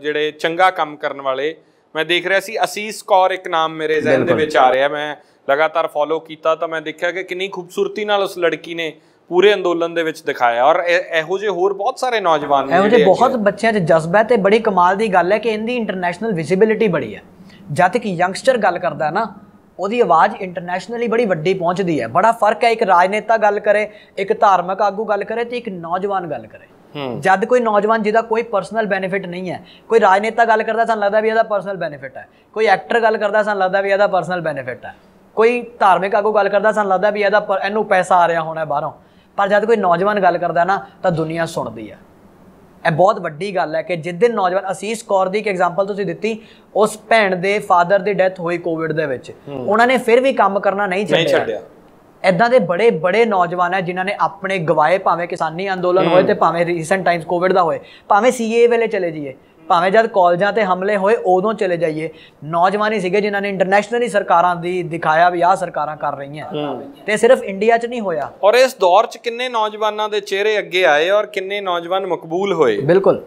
ਜਿਹੜੇ ਚੰਗਾ ਕੰਮ ਕਰਨ ਵਾਲੇ ਮੈਂ ਦੇਖ ਰਿਹਾ ਸੀ ਅਸੀਸ ਕੌਰ ਇੱਕ ਨਾਮ ਮੇਰੇ ਜ਼ਿਹਨ ਦੇ ਵਿੱਚ ਆ ਰਿਹਾ ਮੈਂ ਲਗਾਤਾਰ ਫੋਲੋ ਕੀਤਾ ਤਾਂ ਮੈਂ ਦੇਖਿਆ ਕਿ ਕਿੰਨੀ ਖੂਬਸੂਰਤੀ ਨਾਲ ਉਸ ਲੜਕੀ ਨੇ ਪੂਰੇ ਅੰਦੋਲਨ ਦੇ ਵਿੱਚ ਦਿਖਾਇਆ ਔਰ ਇਹੋ ਜਿਹੇ ਹੋਰ ਬਹੁਤ ਸਾਰੇ ਨੌਜਵਾਨ ਨੇ ਇਹੋ ਜਿਹੇ ਬਹੁਤ ਬੱਚਿਆਂ 'ਚ ਜਜ਼ਬਾ ਤੇ ਬੜੀ ਕਮਾਲ ਦੀ ਗੱਲ ਹੈ ਕਿ ਇਹਦੀ ਇੰਟਰਨੈਸ਼ਨਲ ਵਿਜ਼ਿਬਿਲਿਟੀ ਬੜੀ ਹੈ ਜਦ ਤੱਕ ਯੰਗਸਟਰ ਗੱਲ ਕਰਦਾ ਨਾ ਉਹਦੀ ਆਵਾਜ਼ ਇੰਟਰਨੈਸ਼ਨਲੀ ਬੜੀ ਵੱਡੀ ਪਹੁੰਚਦੀ ਹੈ ਬੜਾ ਫਰਕ ਹੈ ਇੱਕ ਰਾਜਨੇਤਾ ਗੱਲ ਕਰੇ ਇੱਕ ਧਾਰਮਿਕ ਆਗੂ ਗੱਲ ਕਰੇ ਤੇ ਇੱਕ ਨੌਜਵਾਨ ਗੱਲ ਕਰੇ ਜਦ ਕੋਈ ਨੌਜਵਾਨ ਜਿਹਦਾ ਕੋਈ ਪਰਸਨਲ ਬੈਨੀਫਿਟ ਨਹੀਂ ਹੈ ਕੋਈ ਰਾਜਨੇਤਾ ਗੱਲ ਕਰਦਾ ਸਾਨੂੰ ਲੱਗਦਾ ਵੀ ਇਹਦਾ ਪਰਸਨਲ ਬੈਨੀਫਿਟ ਹੈ ਕੋਈ ਐਕਟਰ ਗੱਲ ਕਰਦਾ ਸਾਨੂੰ ਲੱਗਦਾ ਵੀ ਇਹਦਾ ਪਰਸਨਲ ਬੈਨੀਫਿਟ ਹੈ ਕੋਈ ਧਾਰਮਿਕ ਆਗੂ ਗੱਲ ਕਰਦਾ ਸਾਨੂੰ ਲੱਗਦਾ ਵੀ ਇਹਦਾ ਇਹਨੂੰ ਪੈਸਾ ਆ ਰਿਹਾ ਹੋਣਾ ਬਾਹਰੋਂ ਪਰ ਜਦ ਕੋਈ ਨੌਜਵਾਨ ਗੱਲ ਕਰਦਾ ਨਾ ਤਾਂ ਦੁਨੀਆ ਸੁਣਦੀ ਹੈ ਇਹ ਬਹੁਤ ਵੱਡੀ ਗੱਲ ਹੈ ਕਿ ਜਿਸ ਦਿਨ ਨੌਜਵਾਨ ਅਸੀਸ ਕੌਰ ਦੀ ਇੱਕ ਐਗਜ਼ਾਮਪਲ ਤੁਸੀਂ ਦਿੱਤੀ ਉਸ ਭੈਣ ਦੇ ਫਾਦਰ ਦੀ ਡੈਥ ਹੋਈ ਕੋਵਿਡ ਦੇ ਵਿੱਚ ਉਹਨਾਂ ਨੇ ਫਿਰ ਵੀ ਕੰਮ ਕਰਨਾ ਨਹੀਂ ਛੱਡਿਆ ਇਦਾਂ ਦੇ ਬੜੇ ਬੜੇ ਨੌਜਵਾਨ ਆ ਜਿਨ੍ਹਾਂ ਨੇ ਆਪਣੇ ਗਵਾਏ ਭਾਵੇਂ ਕਿਸਾਨੀ ਅੰਦੋਲਨ ਹੋਏ ਤੇ ਭਾਵੇਂ ਰੀਸੈਂਟ ਟਾਈਮਸ ਕੋਵਿਡ ਦਾ ਹੋਏ ਭਾਵੇਂ ਸੀਏ ਵੇਲੇ ਚਲੇ ਜਾਈਏ ਭਾਵੇਂ ਜਦ ਕਾਲਜਾਂ ਤੇ ਹਮਲੇ ਹੋਏ ਉਦੋਂ ਚਲੇ ਜਾਈਏ ਨੌਜਵਾਨੀ ਸੀਗੇ ਜਿਨ੍ਹਾਂ ਨੇ ਇੰਟਰਨੈਸ਼ਨਲੀ ਸਰਕਾਰਾਂ ਦੀ ਦਿਖਾਇਆ ਵੀ ਆਹ ਸਰਕਾਰਾਂ ਕਰ ਰਹੀਆਂ ਤੇ ਸਿਰਫ ਇੰਡੀਆ 'ਚ ਨਹੀਂ ਹੋਇਆ ਔਰ ਇਸ ਦੌਰ 'ਚ ਕਿੰਨੇ ਨੌਜਵਾਨਾਂ ਦੇ ਚਿਹਰੇ ਅੱਗੇ ਆਏ ਔਰ ਕਿੰਨੇ ਨੌਜਵਾਨ ਮਕਬੂਲ ਹੋਏ ਬਿਲਕੁਲ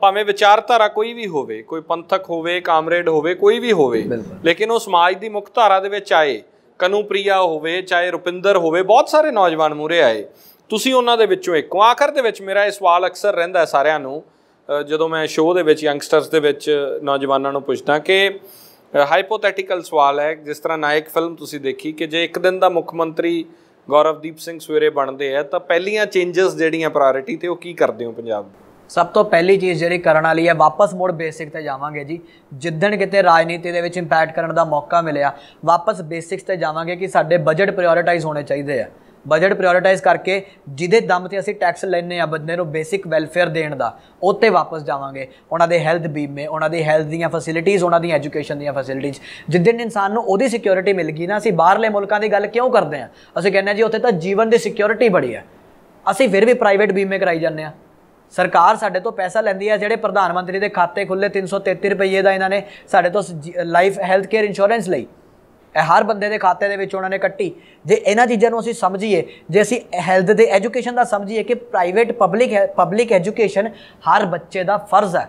ਭਾਵੇਂ ਵਿਚਾਰਧਾਰਾ ਕੋਈ ਵੀ ਹੋਵੇ ਕੋਈ ਪੰਥਕ ਹੋਵੇ ਕਾਮਰੇਡ ਹੋਵੇ ਕੋਈ ਵੀ ਹੋਵੇ ਲੇਕਿਨ ਉਹ ਸਮਾਜ ਦੀ ਮੁੱਖ ਧਾਰਾ ਦੇ ਵਿੱਚ ਆਏ ਕਨੂਪ੍ਰਿਆ ਹੋਵੇ ਚਾਹੇ ਰੁਪਿੰਦਰ ਹੋਵੇ ਬਹੁਤ ਸਾਰੇ ਨੌਜਵਾਨ ਮੂਰੇ ਆਏ ਤੁਸੀਂ ਉਹਨਾਂ ਦੇ ਵਿੱਚੋਂ ਇੱਕ ਆਖਰ ਦੇ ਵਿੱਚ ਮੇਰਾ ਇਹ ਸਵਾਲ ਅਕਸਰ ਰਹਿੰਦਾ ਹੈ ਸਾਰਿਆਂ ਨੂੰ ਜਦੋਂ ਮੈਂ ਸ਼ੋਅ ਦੇ ਵਿੱਚ ਯੰਗਸਟਰਸ ਦੇ ਵਿੱਚ ਨੌਜਵਾਨਾਂ ਨੂੰ ਪੁੱਛਦਾ ਕਿ ਹਾਈਪੋਥੈਟੀਕਲ ਸਵਾਲ ਹੈ ਜਿਸ ਤਰ੍ਹਾਂ ਨਾਇਕ ਫਿਲਮ ਤੁਸੀਂ ਦੇਖੀ ਕਿ ਜੇ ਇੱਕ ਦਿਨ ਦਾ ਮੁੱਖ ਮੰਤਰੀ ਗੌਰਵਦੀਪ ਸਿੰਘ ਸਵੇਰੇ ਬਣਦੇ ਆ ਤਾਂ ਪਹਿਲੀਆਂ ਚੇਂਜਸ ਜਿਹੜੀਆਂ ਪ੍ਰਾਇੋਰਟੀ ਤੇ ਉਹ ਕੀ ਕਰਦੇ ਹੋ ਪੰਜਾਬ ਸਭ ਤੋਂ ਪਹਿਲੀ ਚੀਜ਼ ਜਿਹੜੀ ਕਰਨ ਵਾਲੀ ਹੈ ਵਾਪਸ ਮੋੜ ਬੇਸਿਕ ਤੇ ਜਾਵਾਂਗੇ ਜੀ ਜਿੱਦਣ ਕਿਤੇ ਰਾਜਨੀਤੀ ਦੇ ਵਿੱਚ ਇੰਪੈਕਟ ਕਰਨ ਦਾ ਮੌਕਾ ਮਿਲਿਆ ਵਾਪਸ ਬੇਸਿਕਸ ਤੇ ਜਾਵਾਂਗੇ ਕਿ ਸਾਡੇ ਬਜਟ ਪ੍ਰਾਇੋਰਟਾਈਜ਼ ਹੋਣੇ ਚਾਹੀਦੇ ਆ ਬਜਟ ਪ੍ਰਾਇੋਰਟਾਈਜ਼ ਕਰਕੇ ਜਿਹਦੇ ਦਮ ਤੇ ਅਸੀਂ ਟੈਕਸ ਲੈਣੇ ਆ ਬੰਦੇ ਨੂੰ ਬੇਸਿਕ ਵੈਲਫੇਅਰ ਦੇਣ ਦਾ ਉੱਤੇ ਵਾਪਸ ਜਾਵਾਂਗੇ ਉਹਨਾਂ ਦੇ ਹੈਲਥ ਬੀਮੇ ਉਹਨਾਂ ਦੀ ਹੈਲਥ ਦੀਆਂ ਫੈਸਿਲਿਟੀਆਂ ਉਹਨਾਂ ਦੀ ਐਜੂਕੇਸ਼ਨ ਦੀਆਂ ਫੈਸਿਲਿਟੀਆਂ ਜਿੱਦਣ ਇਨਸਾਨ ਨੂੰ ਉਹਦੀ ਸਿਕਿਉਰਿਟੀ ਮਿਲ ਗਈ ਨਾ ਅਸੀਂ ਬਾਹਰਲੇ ਮੁਲਕਾਂ ਦੀ ਗੱਲ ਕਿਉਂ ਕਰਦੇ ਆ ਅਸੀਂ ਕਹਿੰਦੇ ਜੀ ਉੱਥੇ ਤਾਂ ਜੀਵਨ ਦੀ ਸਿਕਿਉਰਿਟੀ ਬੜੀ ਆ ਅਸੀਂ ਫਿਰ ਵੀ ਪ੍ਰਾਈਵੇਟ ਬੀਮੇ ਕਰਾਈ ਜਾਂਦੇ ਆ ਸਰਕਾਰ ਸਾਡੇ ਤੋਂ ਪੈਸਾ ਲੈਂਦੀ ਹੈ ਜਿਹੜੇ ਪ੍ਰਧਾਨ ਮੰਤਰੀ ਦੇ ਖਾਤੇ ਖੁੱਲੇ 333 ਰੁਪਏ ਦਾ ਇਹਨਾਂ ਨੇ ਸਾਡੇ ਤੋਂ ਲਾਈਫ ਹੈਲਥ ਕੇਅਰ ਇੰਸ਼ੋਰੈਂਸ ਲਈ ਇਹ ਹਰ ਬੰਦੇ ਦੇ ਖਾਤੇ ਦੇ ਵਿੱਚ ਉਹਨਾਂ ਨੇ ਕੱਟੀ ਜੇ ਇਹਨਾਂ ਚੀਜ਼ਾਂ ਨੂੰ ਅਸੀਂ ਸਮਝੀਏ ਜੇ ਅਸੀਂ ਹੈਲਥ ਦੇ ਐਜੂਕੇਸ਼ਨ ਦਾ ਸਮਝੀਏ ਕਿ ਪ੍ਰਾਈਵੇਟ ਪਬਲਿਕ ਪਬਲਿਕ ਐਜੂਕੇਸ਼ਨ ਹਰ ਬੱਚੇ ਦਾ ਫਰਜ਼ ਹੈ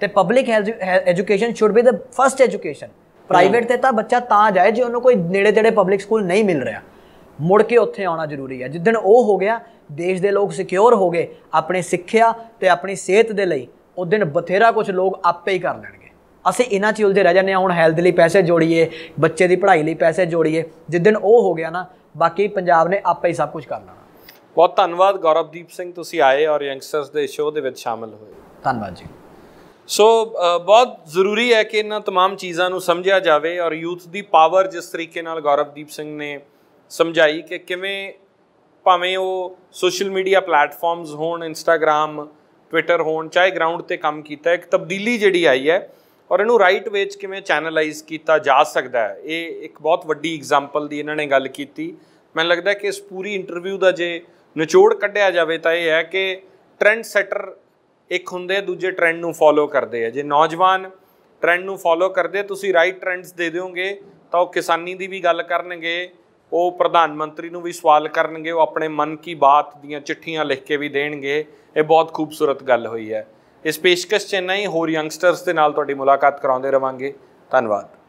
ਤੇ public education should be the first education private ਤੇ ਤਾਂ ਬੱਚਾ ਤਾਂ ਜਾਏ ਜੇ ਉਹਨੂੰ ਕੋਈ ਨੇੜੇ ਤੇੜੇ ਪਬਲਿਕ ਸਕੂਲ ਨਹੀਂ ਮਿਲ ਰਿਹਾ ਮੁੜ ਕੇ ਉੱਥੇ ਆਉਣਾ ਜ਼ਰੂਰੀ ਹੈ ਜਿੱਦਣ ਉਹ ਹੋ ਗਿਆ ਦੇਸ਼ ਦੇ ਲੋਕ ਸਿਕਿਉਰ ਹੋ ਗਏ ਆਪਣੇ ਸਿੱਖਿਆ ਤੇ ਆਪਣੀ ਸਿਹਤ ਦੇ ਲਈ ਉਹ ਦਿਨ ਬਥੇਰਾ ਕੁਝ ਲੋਕ ਆਪੇ ਹੀ ਕਰ ਲੈਣਗੇ ਅਸੀਂ ਇਹਨਾਂ 'ਚ ਉਲਝੇ ਰਹਿ ਜਾਂਦੇ ਆ ਹੁਣ ਹੈਲਥ ਲਈ ਪੈਸੇ ਜੋੜੀਏ ਬੱਚੇ ਦੀ ਪੜ੍ਹਾਈ ਲਈ ਪੈਸੇ ਜੋੜੀਏ ਜਿਸ ਦਿਨ ਉਹ ਹੋ ਗਿਆ ਨਾ ਬਾਕੀ ਪੰਜਾਬ ਨੇ ਆਪੇ ਹੀ ਸਭ ਕੁਝ ਕਰ ਲੈਣਾ ਬਹੁਤ ਧੰਨਵਾਦ ਗੌਰਵਦੀਪ ਸਿੰਘ ਤੁਸੀਂ ਆਏ ਔਰ ਯੰਗਸਟਰਸ ਦੇ ਸ਼ੋਅ ਦੇ ਵਿੱਚ ਸ਼ਾਮਲ ਹੋਏ ਧੰਨਵਾਦ ਜੀ ਸੋ ਬਹੁਤ ਜ਼ਰੂਰੀ ਹੈ ਕਿ ਇਹਨਾਂ तमाम ਚੀਜ਼ਾਂ ਨੂੰ ਸਮਝਿਆ ਜਾਵੇ ਔਰ ਯੂਥ ਦੀ ਪਾਵਰ ਜਿਸ ਤਰੀਕੇ ਨਾਲ ਗੌਰਵਦੀਪ ਸਿੰਘ ਨੇ ਸਮਝਾਈ ਕਿ ਕਿਵੇਂ ਭਾਵੇਂ ਉਹ ਸੋਸ਼ਲ ਮੀਡੀਆ ਪਲੇਟਫਾਰਮਸ ਹੋਣ ਇੰਸਟਾਗ੍ਰam ਟਵਿੱਟਰ ਹੋਣ ਚਾਹੇ ਗਰਾਊਂਡ ਤੇ ਕੰਮ ਕੀਤਾ ਇੱਕ ਤਬਦੀਲੀ ਜਿਹੜੀ ਆਈ ਹੈ ਔਰ ਇਹਨੂੰ ਰਾਈਟ ਵੇਚ ਕਿਵੇਂ ਚੈਨਲਾਈਜ਼ ਕੀਤਾ ਜਾ ਸਕਦਾ ਹੈ ਇਹ ਇੱਕ ਬਹੁਤ ਵੱਡੀ ਐਗਜ਼ਾਮਪਲ ਦੀ ਇਹਨਾਂ ਨੇ ਗੱਲ ਕੀਤੀ ਮੈਨੂੰ ਲੱਗਦਾ ਕਿ ਇਸ ਪੂਰੀ ਇੰਟਰਵਿਊ ਦਾ ਜੇ ਨਿਚੋੜ ਕੱਢਿਆ ਜਾਵੇ ਤਾਂ ਇਹ ਹੈ ਕਿ ਟ੍ਰੈਂਡ ਸੈਟਰ ਇੱਕ ਹੁੰਦੇ ਦੂਜੇ ਟ੍ਰੈਂਡ ਨੂੰ ਫੋਲੋ ਕਰਦੇ ਆ ਜੇ ਨੌਜਵਾਨ ਟ੍ਰੈਂਡ ਨੂੰ ਫੋਲੋ ਕਰਦੇ ਤੁਸੀਂ ਰਾਈਟ ਟ੍ਰੈਂਡਸ ਦੇ ਦਿਓਗੇ ਤਾਂ ਉਹ ਕਿਸਾਨੀ ਦੀ ਵੀ ਗੱਲ ਕਰਨਗੇ ਉਹ ਪ੍ਰਧਾਨ ਮੰਤਰੀ ਨੂੰ ਵੀ ਸਵਾਲ ਕਰਨਗੇ ਉਹ ਆਪਣੇ ਮਨ ਕੀ ਬਾਤ ਦੀਆਂ ਚਿੱਠੀਆਂ ਲਿਖ ਕੇ ਵੀ ਦੇਣਗੇ ਇਹ ਬਹੁਤ ਖੂਬਸੂਰਤ ਗੱਲ ਹੋਈ ਹੈ ਇਸ ਪੇਸ਼ਕਸ਼ 'ਚ ਨਹੀਂ ਹੋਰ ਯੰਗਸਟਰਸ ਦੇ ਨਾਲ ਤੁਹਾਡੀ ਮੁਲਾਕਾਤ ਕਰਾਉਂਦੇ ਰਵਾਂਗੇ ਧੰਨਵਾਦ